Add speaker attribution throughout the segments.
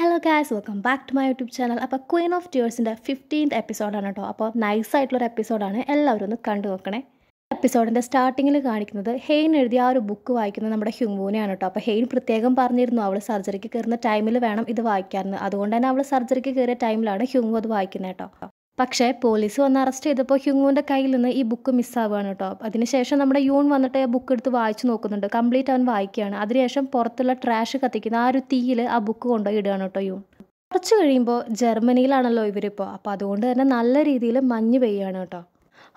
Speaker 1: hello guys welcome back to my YouTube channel അപ്പോൾ queen of ടീഴ്സിൻ്റെ fifteenth എപ്പിസോഡാണ് കേട്ടോ അപ്പോൾ നൈസായിട്ടുള്ളൊരു എപ്പിസോഡാണ് എല്ലാവരും ഒന്ന് കണ്ടു നോക്കണേ എപ്പിസോഡിൻ്റെ സ്റ്റാർട്ടിങ്ങിൽ കാണിക്കുന്നത് ഹെയിൻ എഴുതിയ ആ ഒരു ബുക്ക് വായിക്കുന്നത് നമ്മുടെ ഹ്യൂമോനെയാണ് കേട്ടോ അപ്പോൾ ഹെയിൻ പ്രത്യേകം പറഞ്ഞിരുന്നു അവൾ സർജറിക്ക് കയറുന്ന ടൈമിൽ വേണം ഇത് വായിക്കാറുണ്ട് അതുകൊണ്ട് തന്നെ അവൾ സർജറിക്ക് കയറിയ ടൈമിലാണ് ഹ്യൂമോ അത് വായിക്കുന്നത് കേട്ടോ പക്ഷേ പോലീസ് വന്ന് അറസ്റ്റ് ചെയ്തപ്പോൾ ഹ്യൂങ്ങുവിൻ്റെ കയ്യിൽ നിന്ന് ഈ ബുക്ക് മിസ്സാവുകയാണ് കേട്ടോ അതിനുശേഷം നമ്മുടെ യൂൺ വന്നിട്ട് ആ ബുക്ക് എടുത്ത് വായിച്ചു നോക്കുന്നുണ്ട് കംപ്ലീറ്റ് അവൻ വായിക്കുകയാണ് അതിനുശേഷം പുറത്തുള്ള ട്രാഷ് കത്തിക്കുന്ന ആ ഒരു തീയിൽ ആ ബുക്ക് കൊണ്ടുപോയി ഇടുകയാണ് കേട്ടോ യൂൺ കുറച്ച് കഴിയുമ്പോൾ ജർമ്മനിയിലാണല്ലോ ഇവരിപ്പോൾ അപ്പോൾ അതുകൊണ്ട് തന്നെ നല്ല രീതിയിൽ മഞ്ഞ് പെയ്യാണ് കേട്ടോ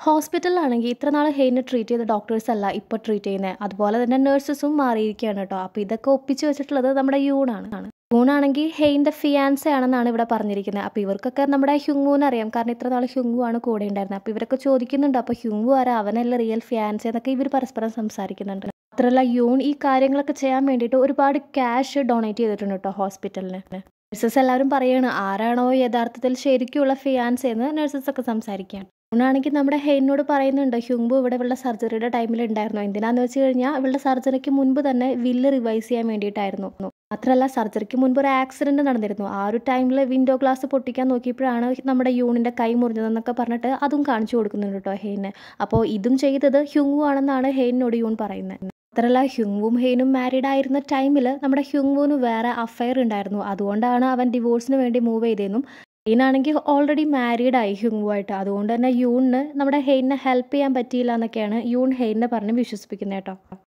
Speaker 1: ഹോസ്പിറ്റലിലാണെങ്കിൽ ഇത്ര നാൾ ഹെയിനെ ട്രീറ്റ് ചെയ്ത ഡോക്ടേഴ്സ് അല്ല ഇപ്പോൾ ട്രീറ്റ് ചെയ്യുന്നത് അതുപോലെ തന്നെ നേഴ്സസും മാറിയിരിക്കുകയാണ് കേട്ടോ അപ്പോൾ ഇതൊക്കെ ഒപ്പിച്ച് വെച്ചിട്ടുള്ളത് നമ്മുടെ യൂണാണ് മൂണാണെങ്കിൽ ഹെയിൻ്റെ ഫിയാൻസ ആണെന്നാണ് ഇവിടെ പറഞ്ഞിരിക്കുന്നത് അപ്പോൾ ഇവർക്കൊക്കെ നമ്മുടെ ഹ്യുങ്ങുവിനെ അറിയാം കാരണം ഇത്ര നാൾ ഹ്യുങ്ങു ആണ് കൂടെ ഉണ്ടായിരുന്നത് അപ്പോൾ ഇവരൊക്കെ ചോദിക്കുന്നുണ്ട് അപ്പോൾ ഹ്യുങ്ങു ആരാ അവനല്ല റിയൽ ഫിയാൻസ് എന്നൊക്കെ ഇവർ പരസ്പരം സംസാരിക്കുന്നുണ്ട് മാത്രമല്ല യൂൺ ഈ കാര്യങ്ങളൊക്കെ ചെയ്യാൻ വേണ്ടിയിട്ട് ഒരുപാട് ക്യാഷ് ഡൊണേറ്റ് ചെയ്തിട്ടുണ്ട് കേട്ടോ ഹോസ്പിറ്റലിന് നഴ്സസ് എല്ലാവരും പറയാണ് ആരാണോ യഥാർത്ഥത്തിൽ ശരിക്കുള്ള ഫിയാൻസ് എന്ന് നഴ്സസ് ഒക്കെ സംസാരിക്കുകയാണ് ആണെങ്കിൽ നമ്മുടെ ഹെയിനോട് പറയുന്നുണ്ട് ഹ്യൂംബു ഇവിടെ ഇവളുടെ സർജറിയുടെ ടൈമിൽ ഉണ്ടായിരുന്നു എന്തിനാന്ന് വെച്ച് കഴിഞ്ഞാൽ ഇവളുടെ സർജറിക്ക് മുൻപ് തന്നെ വില്ല് റിവൈസ് ചെയ്യാൻ വേണ്ടിയിട്ടായിരുന്നു മാത്രമല്ല സർജറിക്ക് മുൻപ് ഒരു ആക്സിഡന്റ് നടന്നിരുന്നു ആ ഒരു ടൈമിൽ വിൻഡോ ഗ്ലാസ് പൊട്ടിക്കാൻ നോക്കിയപ്പോഴാണ് നമ്മുടെ യൂണിന്റെ കൈ മുറിഞ്ഞതെന്നൊക്കെ പറഞ്ഞിട്ട് അതും കാണിച്ചു കൊടുക്കുന്നുണ്ട് കേട്ടോ ഹെയിന് അപ്പോൾ ഇതും ചെയ്തത് ഹ്യൂംവു ആണെന്നാണ് ഹെയിനോട് യൂൺ പറയുന്നത് മാത്രമല്ല ഹ്യുങ്വും ഹെയിനും മാരീഡ് ആയിരുന്ന ടൈമിൽ നമ്മുടെ ഹ്യുങ്വുന് വേറെ അഫയർ ഉണ്ടായിരുന്നു അതുകൊണ്ടാണ് അവൻ ഡിവോഴ്സിന് വേണ്ടി മൂവ് ചെയ്തതെന്നും ഹെയ്നാണെങ്കിൽ ഓൾറെഡി ആയി ഹ്യൂങ്ങുമായിട്ട് അതുകൊണ്ട് തന്നെ യൂണിന് നമ്മുടെ ഹെയ്നെ ഹെൽപ്പ് ചെയ്യാൻ പറ്റിയില്ല എന്നൊക്കെയാണ് യൂൺ ഹെയ്നെ പറഞ്ഞ് വിശ്വസിപ്പിക്കുന്നത് കേട്ടോ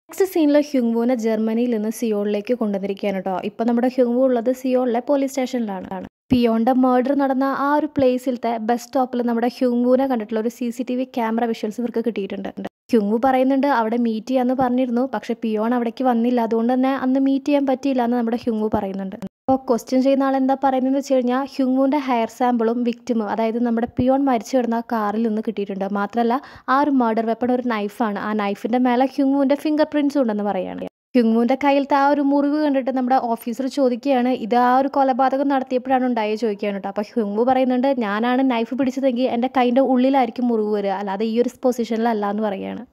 Speaker 1: നെക്സ്റ്റ് സീനിൽ ഹ്യൂങ്വുവിനെ ജർമ്മനിയിൽ നിന്ന് സിയോളിലേക്ക് കൊണ്ടുവന്നിരിക്കുകയാണ് കേട്ടോ ഇപ്പം നമ്മുടെ ഹ്യുങ്വു ഉള്ളത് സിയോളിലെ പോലീസ് സ്റ്റേഷനിലാണ് പിയോണ്ട മേർഡർ നടന്ന ആ ഒരു പ്ലേസിലത്തെ ബസ് സ്റ്റോപ്പിൽ നമ്മുടെ ഹ്യൂങ്വുവിനെ കണ്ടിട്ടുള്ള ഒരു C C T V camera visuals ഇവർക്ക് കിട്ടിയിട്ടുണ്ട് ഹ്യുങ്വു പറയുന്നുണ്ട് അവിടെ മീറ്റ് ചെയ്യാമെന്ന് പറഞ്ഞിരുന്നു പക്ഷേ പിയോൺ അവിടേക്ക് വന്നില്ല അതുകൊണ്ട് തന്നെ അന്ന് മീറ്റ് ചെയ്യാൻ പറ്റിയില്ല എന്ന് നമ്മുടെ ഹ്യുങ്വു പറയുന്നുണ്ട് അപ്പോൾ ക്വസ്റ്റ്യൻ ചെയ്യുന്ന ആൾ എന്താ പറയുന്നതെന്ന് വെച്ച് കഴിഞ്ഞാൽ ഹ്യൂമോൻ്റെ ഹെയർ സാമ്പിളും വിക്റ്റിമും അതായത് നമ്മുടെ പിയോൺ മരിച്ചു കിടന്ന കാറിൽ നിന്ന് കിട്ടിയിട്ടുണ്ട് മാത്രമല്ല ആ ഒരു മർഡർ വെപ്പൺ ഒരു നൈഫാണ് ആ നൈഫിൻ്റെ മേലെ ഹ്യൂമോൻ്റെ ഫിംഗർ പ്രിൻറ്റ്സ് ഉണ്ടെന്ന് പറയുകയാണ് ഹ്യൂമോൻ്റെ കയ്യിലത്തെ ആ ഒരു മുറിവ് കണ്ടിട്ട് നമ്മുടെ ഓഫീസർ ചോദിക്കുകയാണ് ഇത് ആ ഒരു കൊലപാതകം നടത്തിയപ്പോഴാണ് ഉണ്ടായത് ചോദിക്കുകയാണ് കേട്ടോ അപ്പോൾ ഹ്യൂമു പറയുന്നുണ്ട് ഞാനാണ് നൈഫ് പിടിച്ചതെങ്കിൽ എൻ്റെ കൈൻ്റെ ഉള്ളിലായിരിക്കും മുറിവ് വരിക അല്ലാതെ ഈ ഒരു പൊസിഷനിലല്ല എന്ന് പറയുകയാണ്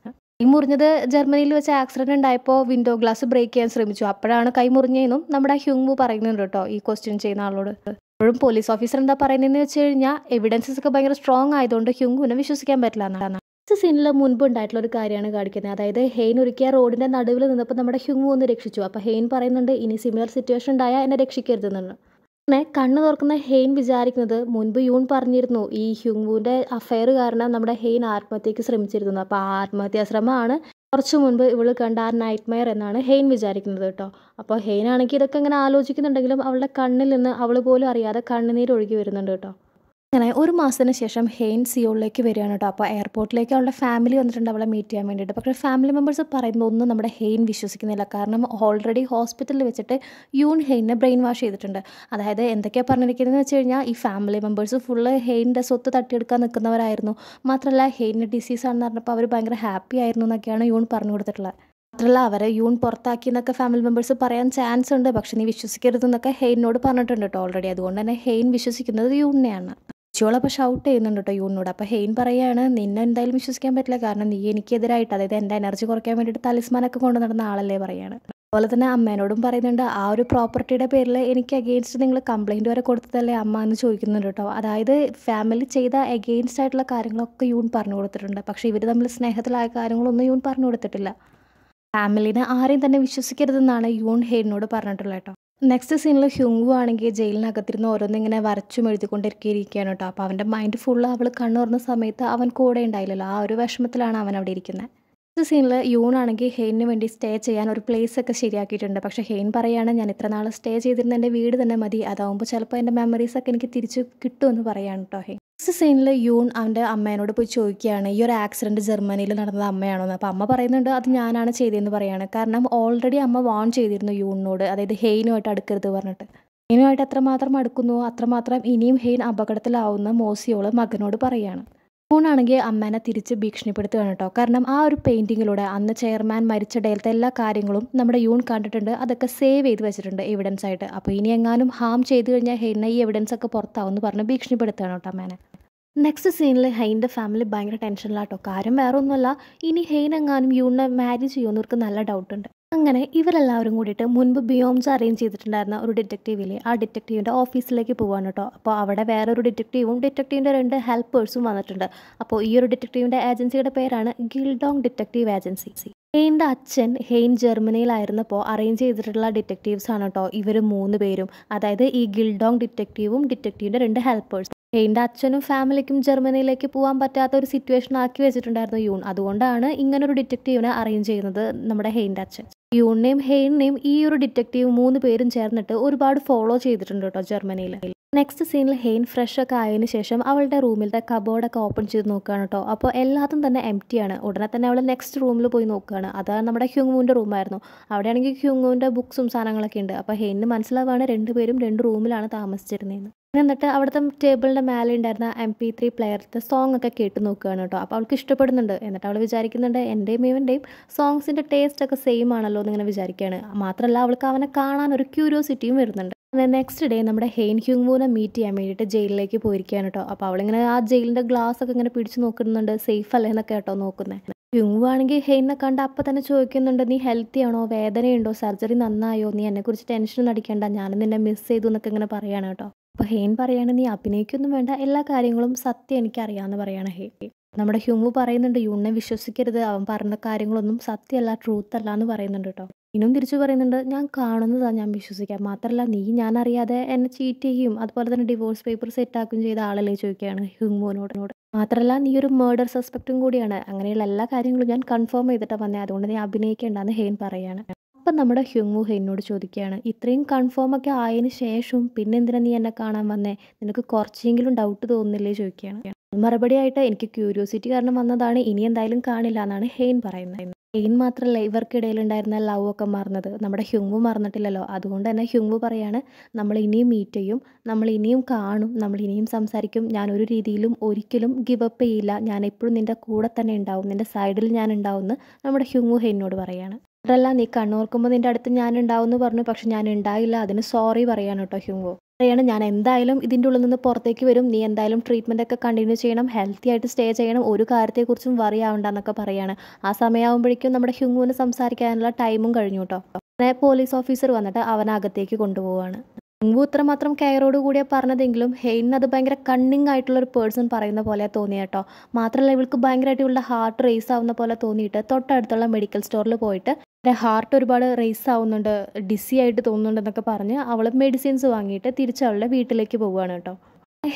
Speaker 1: കൈ മുറിഞ്ഞത് ജർമ്മനിയിൽ വെച്ച് ആക്സിഡന്റ് ഉണ്ടായപ്പോൾ വിൻഡോ ഗ്ലാസ് ബ്രേക്ക് ചെയ്യാൻ ശ്രമിച്ചു അപ്പോഴാണ് കൈ മുറിഞ്ഞതെന്നും നമ്മുടെ ഹ്യൂങ്മു പറയുന്നുണ്ട് കേട്ടോ ഈ ക്വസ്റ്റ്യൻ ചെയ്യുന്ന ആളോട് എപ്പോഴും പോലീസ് ഓഫീസർ എന്താ പറയുന്നതെന്ന് വെച്ച് കഴിഞ്ഞാൽ എവിഡൻസസ് ഒക്കെ ഭയങ്കര സ്ട്രോങ് ആയതുകൊണ്ട് ഹ്യൂങ്മുവിനെ വിശ്വസിക്കാൻ പറ്റില്ല എന്നാണ് സീനിലെ മുൻപ് ഉണ്ടായിട്ടുള്ള ഒരു കാര്യമാണ് കാണിക്കുന്നത് അതായത് ഹെയിൻ ഒരുക്കിയ റോഡിന്റെ നടുവിൽ നിന്നപ്പോൾ നമ്മുടെ ഹ്യൂങ് ഒന്ന് രക്ഷിച്ചു അപ്പോൾ ഹെയിൻ പറയുന്നുണ്ട് ഇനി സിമിലർ സിറ്റുവേഷൻ ഉണ്ടായാൽ എന്നെ രക്ഷിക്കരുതെന്നുണ്ട് അങ്ങനെ കണ്ണു തുറക്കുന്ന ഹെയിൻ വിചാരിക്കുന്നത് മുൻപ് യൂൺ പറഞ്ഞിരുന്നു ഈ ഹ്യൂങ്വുവിൻ്റെ അഫയർ കാരണം നമ്മുടെ ഹെയിൻ ആത്മഹത്യക്ക് ശ്രമിച്ചിരുന്നു അപ്പോൾ ആ ശ്രമമാണ് കുറച്ചു മുൻപ് ഇവൾ കണ്ട ആ നൈറ്റ് മെയർ എന്നാണ് ഹെയിൻ വിചാരിക്കുന്നത് കേട്ടോ അപ്പോൾ ഹെയിൻ ആണെങ്കിൽ ഇതൊക്കെ ഇങ്ങനെ ആലോചിക്കുന്നുണ്ടെങ്കിലും അവളുടെ കണ്ണിൽ നിന്ന് അവള് പോലും അറിയാതെ കണ്ണുനീര് ഒഴുകി വരുന്നുണ്ട് കേട്ടോ അങ്ങനെ ഒരു മാസത്തിന് ശേഷം ഹെയിൻ സിയോളിലേക്ക് വരികയാണ് കേട്ടോ അപ്പോൾ എയർപോർട്ടിലേക്ക് അവളുടെ ഫാമിലി വന്നിട്ടുണ്ട് അവളെ മീറ്റ് ചെയ്യാൻ വേണ്ടിയിട്ട് പക്ഷേ ഫാമിലി മെമ്പേഴ്സ് പറയുന്നത് ഒന്നും നമ്മുടെ ഹെയിൻ വിശ്വസിക്കുന്നില്ല കാരണം ഓൾറെഡി ഹോസ്പിറ്റലിൽ വെച്ചിട്ട് യൂൺ ഹെയിനെ ബ്രെയിൻ വാഷ് ചെയ്തിട്ടുണ്ട് അതായത് എന്തൊക്കെയാണ് പറഞ്ഞിരിക്കുന്നതെന്ന് വെച്ച് കഴിഞ്ഞാൽ ഈ ഫാമിലി മെമ്പേഴ്സ് ഫുള്ള് ഹെയിൻ്റെ സ്വത്ത് തട്ടിയെടുക്കാൻ നിൽക്കുന്നവരായിരുന്നു മാത്രമല്ല ഹെയിൻ്റെ ആണെന്ന് പറഞ്ഞപ്പോൾ അവർ ഭയങ്കര ഹാപ്പി ആയിരുന്നു എന്നൊക്കെയാണ് യൂൺ പറഞ്ഞു കൊടുത്തിട്ടുള്ളത് മാത്രമല്ല അവരെ യൂൺ പുറത്താക്കി എന്നൊക്കെ ഫാമിലി മെമ്പേഴ്സ് പറയാൻ ചാൻസ് ഉണ്ട് പക്ഷെ നീ വിശ്വസിക്കരുതെന്നൊക്കെ ഹെയിനോട് പറഞ്ഞിട്ടുണ്ട് കേട്ടോ ഓൾറെഡി അതുകൊണ്ട് തന്നെ ഹെയിൻ വിശ്വസിക്കുന്നത് യൂണിനെയാണ് അപ്പോൾ ഷൗട്ട് ചെയ്യുന്നുണ്ട് കേട്ടോ യൂണിനോട് അപ്പോൾ ഹെയിൻ പറയുകയാണ് നിന്നെ എന്തായാലും വിശ്വസിക്കാൻ പറ്റില്ല കാരണം നീ എനിക്കെതിരായിട്ട് അതായത് എൻ്റെ എനർജി കുറയ്ക്കാൻ വേണ്ടിയിട്ട് തലിസ്മാനൊക്കെ കൊണ്ടു നടന്ന ആളല്ലേ പറയുകയാണ് അതുപോലെ തന്നെ അമ്മേനോടും പറയുന്നുണ്ട് ആ ഒരു പ്രോപ്പർട്ടിയുടെ പേരിൽ എനിക്ക് അഗെയിൻസ്റ്റ് നിങ്ങൾ കംപ്ലൈൻറ്റ് വരെ കൊടുത്തതല്ലേ അമ്മ എന്ന് ചോദിക്കുന്നുണ്ട് കേട്ടോ അതായത് ഫാമിലി ചെയ്ത അഗെയിൻസ്റ്റ് ആയിട്ടുള്ള കാര്യങ്ങളൊക്കെ യൂൺ പറഞ്ഞു കൊടുത്തിട്ടുണ്ട് പക്ഷേ ഇവർ തമ്മിൽ സ്നേഹത്തിലായ കാര്യങ്ങളൊന്നും യൂൺ പറഞ്ഞു കൊടുത്തിട്ടില്ല ഫാമിലിനെ ആരെയും തന്നെ വിശ്വസിക്കരുതെന്നാണ് യൂൺ ഹെയിനോട് പറഞ്ഞിട്ടുള്ളത് കേട്ടോ നെക്സ്റ്റ് സീനിൽ ഹ്യൂങ്ങു ആണെങ്കിൽ ജയിലിനകത്തിരുന്ന് ഓരോന്നിങ്ങനെ വരച്ചും എഴുതിക്കൊണ്ടിരിക്കുകയാണ് കേട്ടോ അപ്പോൾ അവൻ്റെ മൈൻഡ് ഫുള്ള് അവൾ കണ്ണുറന്ന സമയത്ത് അവൻ കൂടെ ഉണ്ടായില്ലല്ലോ ആ ഒരു വിഷമത്തിലാണ് അവൻ അവിടെ ഇരിക്കുന്നത് നെക്സ്റ്റ് സീനിൽ യൂൺ ആണെങ്കിൽ ഹെയിനു വേണ്ടി സ്റ്റേ ചെയ്യാൻ ഒരു പ്ലേസ് ഒക്കെ ശരിയാക്കിയിട്ടുണ്ട് പക്ഷേ ഹെയിൻ പറയുകയാണ് ഞാൻ ഇത്ര നാൾ സ്റ്റേ ചെയ്തിരുന്ന എൻ്റെ വീട് തന്നെ മതി അതാവുമ്പോൾ ചിലപ്പോൾ എൻ്റെ മെമ്മറീസൊക്കെ എനിക്ക് തിരിച്ച് കിട്ടുമെന്ന് പറയാണ് കേട്ടോ ഹെയിൻ നെക്സ്റ്റ് സീനിൽ യൂൺ അവൻ്റെ അമ്മേനോട് പോയി ചോദിക്കുകയാണ് ഈ ഒരു ആക്സിഡൻറ്റ് ജർമ്മനിയിൽ നടന്നത് അമ്മയാണോന്ന് അപ്പോൾ അമ്മ പറയുന്നുണ്ട് അത് ഞാനാണ് ചെയ്തതെന്ന് പറയുകയാണ് കാരണം ഓൾറെഡി അമ്മ വാൺ ചെയ്തിരുന്നു യൂണിനോട് അതായത് ഹെയിനുമായിട്ട് അടുക്കരുത് പറഞ്ഞിട്ട് ഹെയിനുമായിട്ട് എത്രമാത്രം അടുക്കുന്നു അത്രമാത്രം ഇനിയും ഹെയിൻ അപകടത്തിലാവുന്ന മോസിയോള് മകനോട് പറയുകയാണ് മോണാണെങ്കിൽ അമ്മേനെ തിരിച്ച് ഭീഷണിപ്പെടുത്തുകയാണ് കേട്ടോ കാരണം ആ ഒരു പെയിൻറ്റിങ്ങിലൂടെ അന്ന് ചെയർമാൻ മരിച്ച ഡേലത്തെ എല്ലാ കാര്യങ്ങളും നമ്മുടെ യൂൺ കണ്ടിട്ടുണ്ട് അതൊക്കെ സേവ് ചെയ്ത് വെച്ചിട്ടുണ്ട് എവിഡൻസ് ആയിട്ട് അപ്പോൾ ഇനി എങ്ങാനും ഹാം ചെയ്ത് കഴിഞ്ഞാൽ ഹെയ്ന ഈ എവിഡൻസ് ഒക്കെ എന്ന് പറഞ്ഞ് ഭീഷണിപ്പെടുത്തുകയാണ് കേട്ടോ അമ്മേനെ നെക്സ്റ്റ് സീനിൽ ഹെയിൻ്റെ ഫാമിലി ഭയങ്കര ടെൻഷനിലാട്ടോ കാര്യം വേറെ ഒന്നുമല്ല ഇനി ഹെയിൻ എങ്ങാനും യൂണിനെ മാരേജ് ചെയ്യുമെന്നവർക്ക് നല്ല ഡൗട്ടുണ്ട് അങ്ങനെ ഇവരെല്ലാവരും കൂടിയിട്ട് മുൻപ് ബിയോംസ് അറേഞ്ച് ചെയ്തിട്ടുണ്ടായിരുന്ന ഒരു ഡിറ്റക്റ്റീവിലെ ആ ഡിറ്റക്റ്റീവിൻ്റെ ഓഫീസിലേക്ക് പോവാണ് കേട്ടോ അപ്പോൾ അവിടെ വേറൊരു ഡിറ്റക്റ്റീവും ഡിറ്റക്റ്റീവിൻ്റെ രണ്ട് ഹെൽപ്പേഴ്സും വന്നിട്ടുണ്ട് അപ്പോൾ ഈ ഒരു ഡിറ്റക്റ്റീവിൻ്റെ ഏജൻസിയുടെ പേരാണ് ഗിൽഡോങ് ഡിറ്റക്റ്റീവ് ഏജൻസി ഹെയിൻ്റെ അച്ഛൻ ഹെയിൻ ജർമ്മനിയിലായിരുന്നപ്പോൾ അറേഞ്ച് ചെയ്തിട്ടുള്ള ഡിറ്റക്റ്റീവ്സ് ആണ് കേട്ടോ ഇവർ മൂന്ന് പേരും അതായത് ഈ ഗിൽഡോങ് ഡിറ്റക്റ്റീവും ഡിറ്റക്റ്റീവിൻ്റെ രണ്ട് ഹെൽപ്പേഴ്സും എൻ്റെ അച്ഛനും ഫാമിലിക്കും ജർമ്മനിയിലേക്ക് പോകാൻ പറ്റാത്ത ഒരു സിറ്റുവേഷൻ ആക്കി വെച്ചിട്ടുണ്ടായിരുന്നു യൂൺ അതുകൊണ്ടാണ് ഇങ്ങനൊരു ഡിറ്റക്റ്റീവിനെ അറേഞ്ച് ചെയ്യുന്നത് നമ്മുടെ ഹെയിൻ്റെ അച്ഛൻ യൂണിനെയും ഹെയിനെയും ഈ ഒരു ഡിറ്റക്റ്റീവ് മൂന്ന് പേരും ചേർന്നിട്ട് ഒരുപാട് ഫോളോ ചെയ്തിട്ടുണ്ട് കേട്ടോ ജർമ്മനിയിൽ നെക്സ്റ്റ് സീനിൽ ഹെയിൻ ഫ്രഷ് ഒക്കെ ആയതിനു ശേഷം അവളുടെ റൂമിലത്തെ കബോർഡൊക്കെ ഓപ്പൺ ചെയ്ത് നോക്കുകയാണ് കേട്ടോ അപ്പോൾ എല്ലാത്തും തന്നെ എം ആണ് ഉടനെ തന്നെ അവൾ നെക്സ്റ്റ് റൂമിൽ പോയി നോക്കുകയാണ് അതാണ് നമ്മുടെ ഹ്യൂങ്ങുവിൻ്റെ റൂമായിരുന്നു അവിടെയാണെങ്കിൽ ഹ്യൂങ്ങുവിൻ്റെ ബുക്സും സാധനങ്ങളൊക്കെ ഉണ്ട് അപ്പോൾ ഹെയിന് മനസ്സിലാവാണ് രണ്ടുപേരും രണ്ട് റൂമിലാണ് താമസിച്ചിരുന്നതെന്ന് എന്നിട്ട് അവിടുത്തെ ടേബിളിൻ്റെ മേലെ ഉണ്ടായിരുന്ന എം പി ത്രീ പ്ലെയറിൻ്റെ സോങ് ഒക്കെ കേട്ട് നോക്കുകയാണ് കേട്ടോ അപ്പോൾ അവൾക്ക് ഇഷ്ടപ്പെടുന്നുണ്ട് എന്നിട്ട് അവൾ വിചാരിക്കുന്നുണ്ട് എൻ്റെയും ഇവൻ്റെയും സോങ്സിൻ്റെ ടേസ്റ്റ് ഒക്കെ സെയിം ആണല്ലോ എന്നിങ്ങനെ വിചാരിക്കുകയാണ് മാത്രമല്ല അവൾക്ക് അവനെ കാണാൻ ഒരു ക്യൂരിയോസിറ്റിയും വരുന്നുണ്ട് നെക്സ്റ്റ് ഡേ നമ്മുടെ ഹെയിൻ ഹ്യൂങ്മൂനെ മീറ്റ് ചെയ്യാൻ വേണ്ടിയിട്ട് ജയിലിലേക്ക് പോയിരിക്കുകയാണ് കേട്ടോ അപ്പോൾ അവളിങ്ങനെ ആ ജയിലിൻ്റെ ഗ്ലാസ് ഒക്കെ ഇങ്ങനെ പിടിച്ച് നോക്കുന്നുണ്ട് സേഫ് അല്ലേ എന്നൊക്കെ കേട്ടോ നോക്കുന്നത് ഹ്യൂങ് ആണെങ്കിൽ ഹെയിനെ കണ്ട് അപ്പം തന്നെ ചോദിക്കുന്നുണ്ട് നീ ഹെൽത്തി ആണോ വേദനയുണ്ടോ സർജറി നന്നായോ നീ എന്നെക്കുറിച്ച് ടെൻഷൻ അടിക്കേണ്ട ഞാൻ നിന്നെ മിസ് ചെയ്തു എന്നൊക്കെ ഇങ്ങനെ പറയുകയാണ് കേട്ടോ അപ്പോൾ ഹേൻ പറയാണ് നീ അഭിനയിക്കൊന്നും വേണ്ട എല്ലാ കാര്യങ്ങളും സത്യം എനിക്കറിയാമെന്ന് പറയാണ് ഹേ നമ്മുടെ ഹ്യൂമു പറയുന്നുണ്ട് യുണ്ണെ വിശ്വസിക്കരുത് അവൻ പറഞ്ഞ കാര്യങ്ങളൊന്നും സത്യമല്ല ട്രൂത്ത് അല്ല എന്ന് പറയുന്നുണ്ട് കേട്ടോ ഇനും തിരിച്ചു പറയുന്നുണ്ട് ഞാൻ കാണുന്നതാണ് ഞാൻ വിശ്വസിക്കാം മാത്രമല്ല നീ ഞാൻ അറിയാതെ എന്നെ ചീറ്റ് ചെയ്യും അതുപോലെ തന്നെ ഡിവോഴ്സ് പേപ്പർ സെറ്റ് ആക്കുകയും ചെയ്ത ആളല്ലേ ചോദിക്കുകയാണ് ഹ്യൂമോനോടിനോട് മാത്രമല്ല നീ ഒരു മർഡർ സസ്പെക്റ്റും കൂടിയാണ് അങ്ങനെയുള്ള എല്ലാ കാര്യങ്ങളും ഞാൻ കൺഫേം ചെയ്തിട്ടാണ് വന്നത് അതുകൊണ്ട് നീ അഭിനയിക്കേണ്ടെന്ന് ഹെയ്ൻ പറയാണ് ഇപ്പം നമ്മുടെ ഹ്യുങ്ങു എന്നോട് ചോദിക്കുകയാണ് ഇത്രയും കൺഫേം ഒക്കെ ആയതിനു ശേഷവും പിന്നെന്തിനാ നീ എന്നെ കാണാൻ വന്നേ നിനക്ക് കുറച്ചെങ്കിലും ഡൗട്ട് തോന്നുന്നില്ലേ ചോദിക്കുകയാണ് മറുപടിയായിട്ട് എനിക്ക് ക്യൂരിയോസിറ്റി കാരണം വന്നതാണ് ഇനി എന്തായാലും കാണില്ല എന്നാണ് ഹെയിൻ പറയുന്നത് ഹെയിൻ മാത്രമല്ല ഇവർക്കിടയിലുണ്ടായിരുന്ന ലവ് ഒക്കെ മറന്നത് നമ്മുടെ ഹ്യുങ്ങു മറന്നിട്ടില്ലല്ലോ അതുകൊണ്ട് തന്നെ ഹ്യുങ്ങു പറയാണ് നമ്മൾ ഇനിയും മീറ്റ് ചെയ്യും നമ്മൾ ഇനിയും കാണും നമ്മൾ ഇനിയും സംസാരിക്കും ഞാൻ ഒരു രീതിയിലും ഒരിക്കലും ഗിവ് അപ്പ് ചെയ്യില്ല ഞാൻ എപ്പോഴും നിൻ്റെ കൂടെ തന്നെ ഉണ്ടാവും നിൻ്റെ സൈഡിൽ ഞാൻ ഉണ്ടാവും എന്ന് നമ്മുടെ ഹ്യുങ്ങു ഹെയിനോട് പറയാണ് അതല്ല നീ കണ്ണോർക്കുമ്പോൾ നിന്റെ അടുത്ത് ഞാൻ ഉണ്ടാവുമെന്ന് പറഞ്ഞു പക്ഷെ ഞാൻ ഉണ്ടായില്ല അതിന് സോറി പറയാൻ കേട്ടോ ഹ്യൂങ്കോ പറയാണ് ഞാൻ എന്തായാലും ഇതിൻ്റെ ഉള്ളിൽ നിന്ന് പുറത്തേക്ക് വരും നീ എന്തായാലും ട്രീറ്റ്മെൻ്റ് ഒക്കെ കണ്ടിന്യൂ ചെയ്യണം ഹെൽത്തി ആയിട്ട് സ്റ്റേ ചെയ്യണം ഒരു കാര്യത്തെക്കുറിച്ചും വറി ആവണ്ടെന്നൊക്കെ എന്നൊക്കെ പറയാണ് ആ സമയമാകുമ്പോഴേക്കും നമ്മുടെ ഹ്യൂങ്ങുവിന് സംസാരിക്കാനുള്ള ടൈമും കഴിഞ്ഞു കേട്ടോ അങ്ങനെ പോലീസ് ഓഫീസർ വന്നിട്ട് അവനകത്തേക്ക് കൊണ്ടുപോവാണ് ഹ്യൂങ്ങു ഇത്രമാത്രം കെയറോട് കൂടിയാ പറഞ്ഞതെങ്കിലും ഹെയിനിന് അത് ഭയങ്കര കണ്ണിങ് ആയിട്ടുള്ള ഒരു പേഴ്സൺ പറയുന്ന പോലെ തോന്നി കേട്ടോ മാത്രമല്ല ഇവൾക്ക് ഭയങ്കരമായിട്ട് ഇവളുടെ ഹാർട്ട് റേസ് ആവുന്ന പോലെ തോന്നിയിട്ട് തൊട്ടടുത്തുള്ള മെഡിക്കൽ സ്റ്റോറിൽ പോയിട്ട് എൻ്റെ ഹാർട്ട് ഒരുപാട് റേസ് ആവുന്നുണ്ട് ഡിസി ആയിട്ട് തോന്നുന്നുണ്ടെന്നൊക്കെ പറഞ്ഞ് അവൾ മെഡിസിൻസ് വാങ്ങിയിട്ട് തിരിച്ച് അവളുടെ വീട്ടിലേക്ക് പോവുകയാണ് കേട്ടോ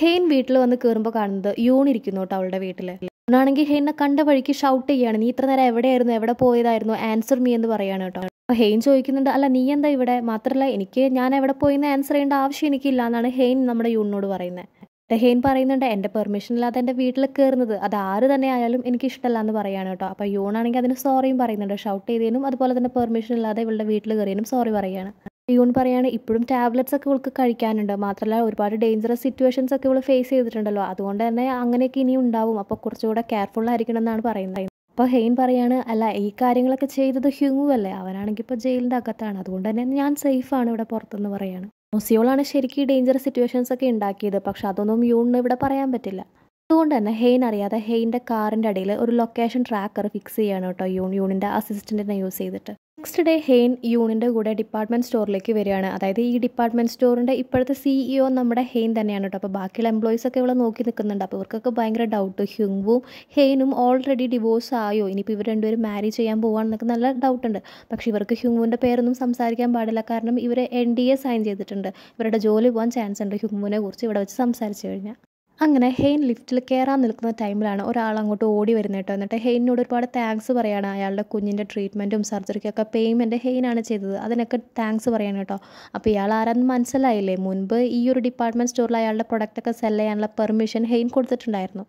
Speaker 1: ഹെയിൻ വീട്ടിൽ വന്ന് കയറുമ്പോൾ കാണുന്നത് യൂൺ ഇരിക്കുന്നു കേട്ടോ അവളുടെ വീട്ടിൽ യൂണാണെങ്കിൽ ഹെയിനെ കണ്ട വഴിക്ക് ഷൗട്ട് ചെയ്യാണ് നീ ഇത്ര നേരം എവിടെയായിരുന്നു എവിടെ പോയതായിരുന്നു ആൻസർ മീ എന്ന് പറയാണ് കേട്ടോ അപ്പോൾ ഹെയിൻ ചോദിക്കുന്നുണ്ട് അല്ല നീ എന്താ ഇവിടെ മാത്രമല്ല എനിക്ക് ഞാൻ എവിടെ പോയി എന്ന് ആൻസർ ചെയ്യേണ്ട ആവശ്യം എനിക്കില്ല എന്നാണ് ഹെയിൻ നമ്മുടെ യൂണിനോട് പറയുന്നത് രഹീൻ പറയുന്നുണ്ട് എൻ്റെ പെർമിഷൻ ഇല്ലാതെ എൻ്റെ വീട്ടിൽ കയറുന്നത് അത് ആര് തന്നെ ആയാലും എനിക്ക് ഇഷ്ടമല്ല എന്ന് പറയാണ് കേട്ടോ അപ്പോൾ യൂണാണെങ്കിൽ അതിന് സോറിയും പറയുന്നുണ്ട് ഷൗട്ട് ചെയ്തതിനും അതുപോലെ തന്നെ പെർമിഷൻ ഇല്ലാതെ ഇവളുടെ വീട്ടിൽ കയറിയതിനും സോറി പറയുകയാണ് യൂൺ പറയാണ് ഇപ്പോഴും ടാബ്ലറ്റ്സ് ഒക്കെ ഇവൾക്ക് കഴിക്കാനുണ്ട് മാത്രമല്ല ഒരുപാട് ഡേഞ്ചറസ് സിറ്റുവേഷൻസ് ഒക്കെ ഇവൾ ഫേസ് ചെയ്തിട്ടുണ്ടല്ലോ അതുകൊണ്ട് തന്നെ അങ്ങനെയൊക്കെ ഇനി ഉണ്ടാവും അപ്പോൾ കുറച്ചുകൂടെ കെയർഫുൾ ആയിരിക്കണം എന്നാണ് പറയുന്നത് അപ്പോൾ ഹെയിൻ പറയാണ് അല്ല ഈ കാര്യങ്ങളൊക്കെ ചെയ്തത് ഹ്യൂങ്ങു അല്ലേ അവനാണെങ്കിൽ ഇപ്പോൾ ജയിലിൻ്റെ അകത്താണ് അതുകൊണ്ട് തന്നെ ഞാൻ സേഫാണ് ഇവിടെ പുറത്തെന്ന് പറയാണ് മുസിയോളാണ് ശരിക്കും ഡേഞ്ചറസ് സിറ്റുവേഷൻസ് ഒക്കെ ഉണ്ടാക്കിയത് പക്ഷെ അതൊന്നും യൂണിന് ഇവിടെ പറയാൻ പറ്റില്ല അതുകൊണ്ട് തന്നെ ഹെയിൻ അറിയാതെ ഹെയിൻ്റെ കാറിൻ്റെ അടിയിൽ ഒരു ലൊക്കേഷൻ ട്രാക്കർ ഫിക്സ് ചെയ്യാണ് കേട്ടോ യൂൺ യൂണിൻ്റെ അസിസ്റ്റൻറ്റിനെ യൂസ് ചെയ്തിട്ട് നെക്സ്റ്റ് ഡേ ഹെയിൻ യൂണിൻ്റെ കൂടെ ഡിപ്പാർട്ട്മെൻറ്റ് സ്റ്റോറിലേക്ക് വരികയാണ് അതായത് ഈ ഡിപ്പാർട്ട്മെൻറ്റ് സ്റ്റോറിൻ്റെ ഇപ്പോഴത്തെ സിഇഒ e നമ്മുടെ ഹെയിൻ തന്നെയാണ് കേട്ടോ അപ്പോൾ ബാക്കിയുള്ള എംപ്ലോയീസൊക്കെ ഇവിടെ നോക്കി നിൽക്കുന്നുണ്ട് അപ്പോൾ ഇവർക്കൊക്കെ ഭയങ്കര ഡൗട്ട് ഹ്യുങ്വും ഹെയിനും ഓൾറെഡി ഡിവോഴ്സ് ആയോ ഇനിയിപ്പോൾ ഇവർ രണ്ടുപേരും മാരേജ് ചെയ്യാൻ പോകുകയാണെന്നൊക്കെ നല്ല ഡൗട്ടുണ്ട് പക്ഷേ ഇവർക്ക് ഹ്യുങ്വുവിൻ്റെ പേരൊന്നും സംസാരിക്കാൻ പാടില്ല കാരണം ഇവർ എൻ ഡി എ സൈൻ ചെയ്തിട്ടുണ്ട് ഇവരുടെ ജോലി പോകാൻ ചാൻസ് ഉണ്ട് ഹ്യുങ്വുവിനെ കുറിച്ച് ഇവിടെ വെച്ച് സംസാരിച്ചു കഴിഞ്ഞാൽ അങ്ങനെ ഹെയിൻ ലിഫ്റ്റിൽ കയറാൻ നിൽക്കുന്ന ടൈമിലാണ് ഒരാൾ അങ്ങോട്ട് ഓടി വരുന്നത് കേട്ടോ എന്നിട്ട് ഹെയിനോട് ഒരുപാട് താങ്ക്സ് പറയാണ് അയാളുടെ കുഞ്ഞിൻ്റെ ട്രീറ്റ്മെൻറ്റും സർജറിക്കൊക്കെ പേയ്മെൻറ്റ് ഹെയിനാണ് ചെയ്തത് അതിനൊക്കെ താങ്ക്സ് പറയാണ് കേട്ടോ അപ്പോൾ ഇയാൾ ആരാന്ന് മനസ്സിലായില്ലേ മുൻപ് ഈ ഒരു ഡിപ്പാർട്ട്മെൻറ്റ് സ്റ്റോറിൽ അയാളുടെ പ്രൊഡക്റ്റൊക്കെ സെൽ ചെയ്യാനുള്ള പെർമിഷൻ ഹെയിൻ കൊടുത്തിട്ടുണ്ടായിരുന്നു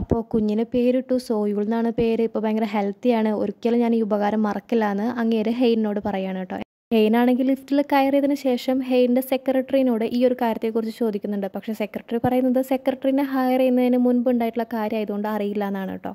Speaker 1: അപ്പോൾ കുഞ്ഞിന് പേരിട്ടു സോയുൾ എന്നാണ് പേര് ഇപ്പോൾ ഭയങ്കര ഹെൽത്തിയാണ് ഒരിക്കലും ഞാൻ ഈ ഉപകാരം മറക്കില്ല എന്ന് അങ്ങേര് ഹെയിനോട് പറയാണ് കേട്ടോ ഹെയിൻ ആണെങ്കിൽ ലിഫ്റ്റിൽ കയറിയതിന് ശേഷം ഹെയിൻ്റെ സെക്രട്ടറിനോട് ഈ ഒരു കാര്യത്തെക്കുറിച്ച് ചോദിക്കുന്നുണ്ട് പക്ഷേ സെക്രട്ടറി പറയുന്നത് സെക്രട്ടറിനെ ഹയർ ചെയ്യുന്നതിന് മുൻപ് ഉണ്ടായിട്ടുള്ള കാര്യമായതുകൊണ്ട് അറിയില്ല എന്നാണ് കേട്ടോ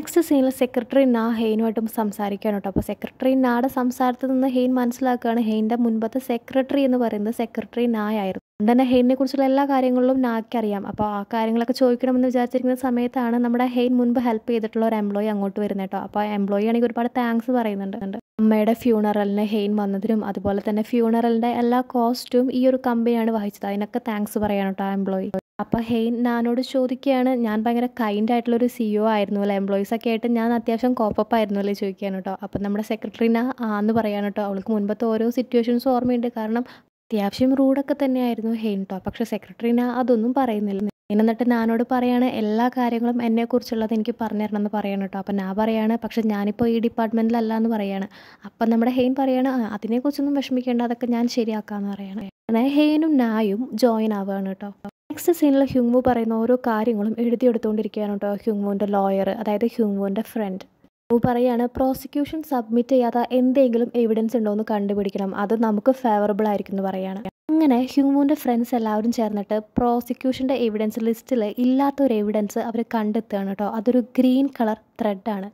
Speaker 1: നെക്സ്റ്റ് സീനിൽ സെക്രട്ടറി നാ ഹെയിനുമായിട്ടും സംസാരിക്കാൻ കേട്ടോ അപ്പോൾ സെക്രട്ടറി നാടെ സംസാരത്തിൽ നിന്ന് ഹെയിൻ മനസ്സിലാക്കുകയാണ് ഹെയിൻ്റെ മുൻപത്തെ സെക്രട്ടറി എന്ന് പറയുന്നത് സെക്രട്ടറി നായായിരുന്നു അതുകൊണ്ട് തന്നെ ഹെയിനെ കുറിച്ചുള്ള എല്ലാ കാര്യങ്ങളിലും നായ്ക്ക് അറിയാം അപ്പോൾ ആ കാര്യങ്ങളൊക്കെ ചോദിക്കണമെന്ന് വിചാരിച്ചിരിക്കുന്ന സമയത്താണ് നമ്മുടെ ഹെയിൻ മുൻപ് ഹെൽപ്പ് ചെയ്തിട്ടുള്ള ഒരു എംപ്ലോയി അങ്ങോട്ട് വരുന്നത് കേട്ടോ അപ്പോൾ എംപ്ലോയി ആണെങ്കിൽ ഒരുപാട് താങ്ക്സ് പറയുന്നുണ്ട് അമ്മയുടെ ഫ്യൂണറലിന് ഹെയിൻ വന്നതിനും അതുപോലെ തന്നെ ഫ്യൂണറലിൻ്റെ എല്ലാ കോസ്റ്റും ഈ ഒരു കമ്പനിയാണ് വഹിച്ചത് അതിനൊക്കെ താങ്ക്സ് പറയാൻ കേട്ടോ ആ എംപ്ലോയി അപ്പോൾ ഹെയ് ഞാനോട് ചോദിക്കുകയാണ് ഞാൻ ഭയങ്കര കൈൻഡ് ആയിട്ടുള്ള ഒരു സിഇഒ e ആയിരുന്നു അല്ലേ എംപ്ലോയീസൊക്കെ ആയിട്ട് ഞാൻ അത്യാവശ്യം കോപ്പപ്പ് ആയിരുന്നു അല്ലേ ചോദിക്കാൻ കേട്ടോ അപ്പം നമ്മുടെ സെക്രട്ടറിനെ ആന്ന് പറയാൻ കേട്ടോ അവൾക്ക് മുൻപത്തെ ഓരോ സിറ്റുവേഷൻസും ഓർമ്മയുണ്ട് കാരണം അത്യാവശ്യം റൂഡൊക്കെ തന്നെയായിരുന്നു ഹെയിൻ കേട്ടോ പക്ഷേ സെക്രട്ടറിനെ അതൊന്നും പറയുന്നില്ല എന്നിട്ട് ഞാനോട് പറയാണ് എല്ലാ കാര്യങ്ങളും എന്നെക്കുറിച്ചുള്ളത് എനിക്ക് പറഞ്ഞു തരണം എന്ന് പറയണം കേട്ടോ അപ്പം ഞാൻ പറയാണ് പക്ഷെ ഞാനിപ്പോൾ ഈ ഡിപ്പാർട്ട്മെൻറ്റിലല്ല എന്ന് പറയാണ് അപ്പം നമ്മുടെ ഹെയിൻ പറയാണ് അതിനെക്കുറിച്ചൊന്നും വിഷമിക്കേണ്ട അതൊക്കെ ഞാൻ ശരിയാക്കാമെന്ന് പറയണം ഹെയിനും നായും ജോയിൻ ആവുകയാണ് കേട്ടോ നെക്സ്റ്റ് സീനിൽ ഹ്യുങ്മു പറയുന്ന ഓരോ കാര്യങ്ങളും എഴുതിയെടുത്തുകൊണ്ടിരിക്കുകയാണ് കേട്ടോ ഹ്യുങ്മുവിൻ്റെ ലോയർ അതായത് ഹ്യുങ്മുവിൻ്റെ ഫ്രണ്ട് ഹ്യുങ്മു പറയുകയാണ് പ്രോസിക്യൂഷൻ സബ്മിറ്റ് ചെയ്യാത്ത എന്തെങ്കിലും എവിഡൻസ് ഉണ്ടോ എന്ന് കണ്ടുപിടിക്കണം അത് നമുക്ക് ഫേവറബിൾ ആയിരിക്കും എന്ന് പറയുകയാണ് അങ്ങനെ ഹ്യുങ്മുവിൻ്റെ ഫ്രണ്ട്സ് എല്ലാവരും ചേർന്നിട്ട് പ്രോസിക്യൂഷൻ്റെ എവിഡൻസ് ലിസ്റ്റിൽ ഇല്ലാത്തൊരു എവിഡൻസ് അവർ കണ്ടെത്തുകയാണ് കേട്ടോ അതൊരു ഗ്രീൻ കളർ ത്രെഡാണ്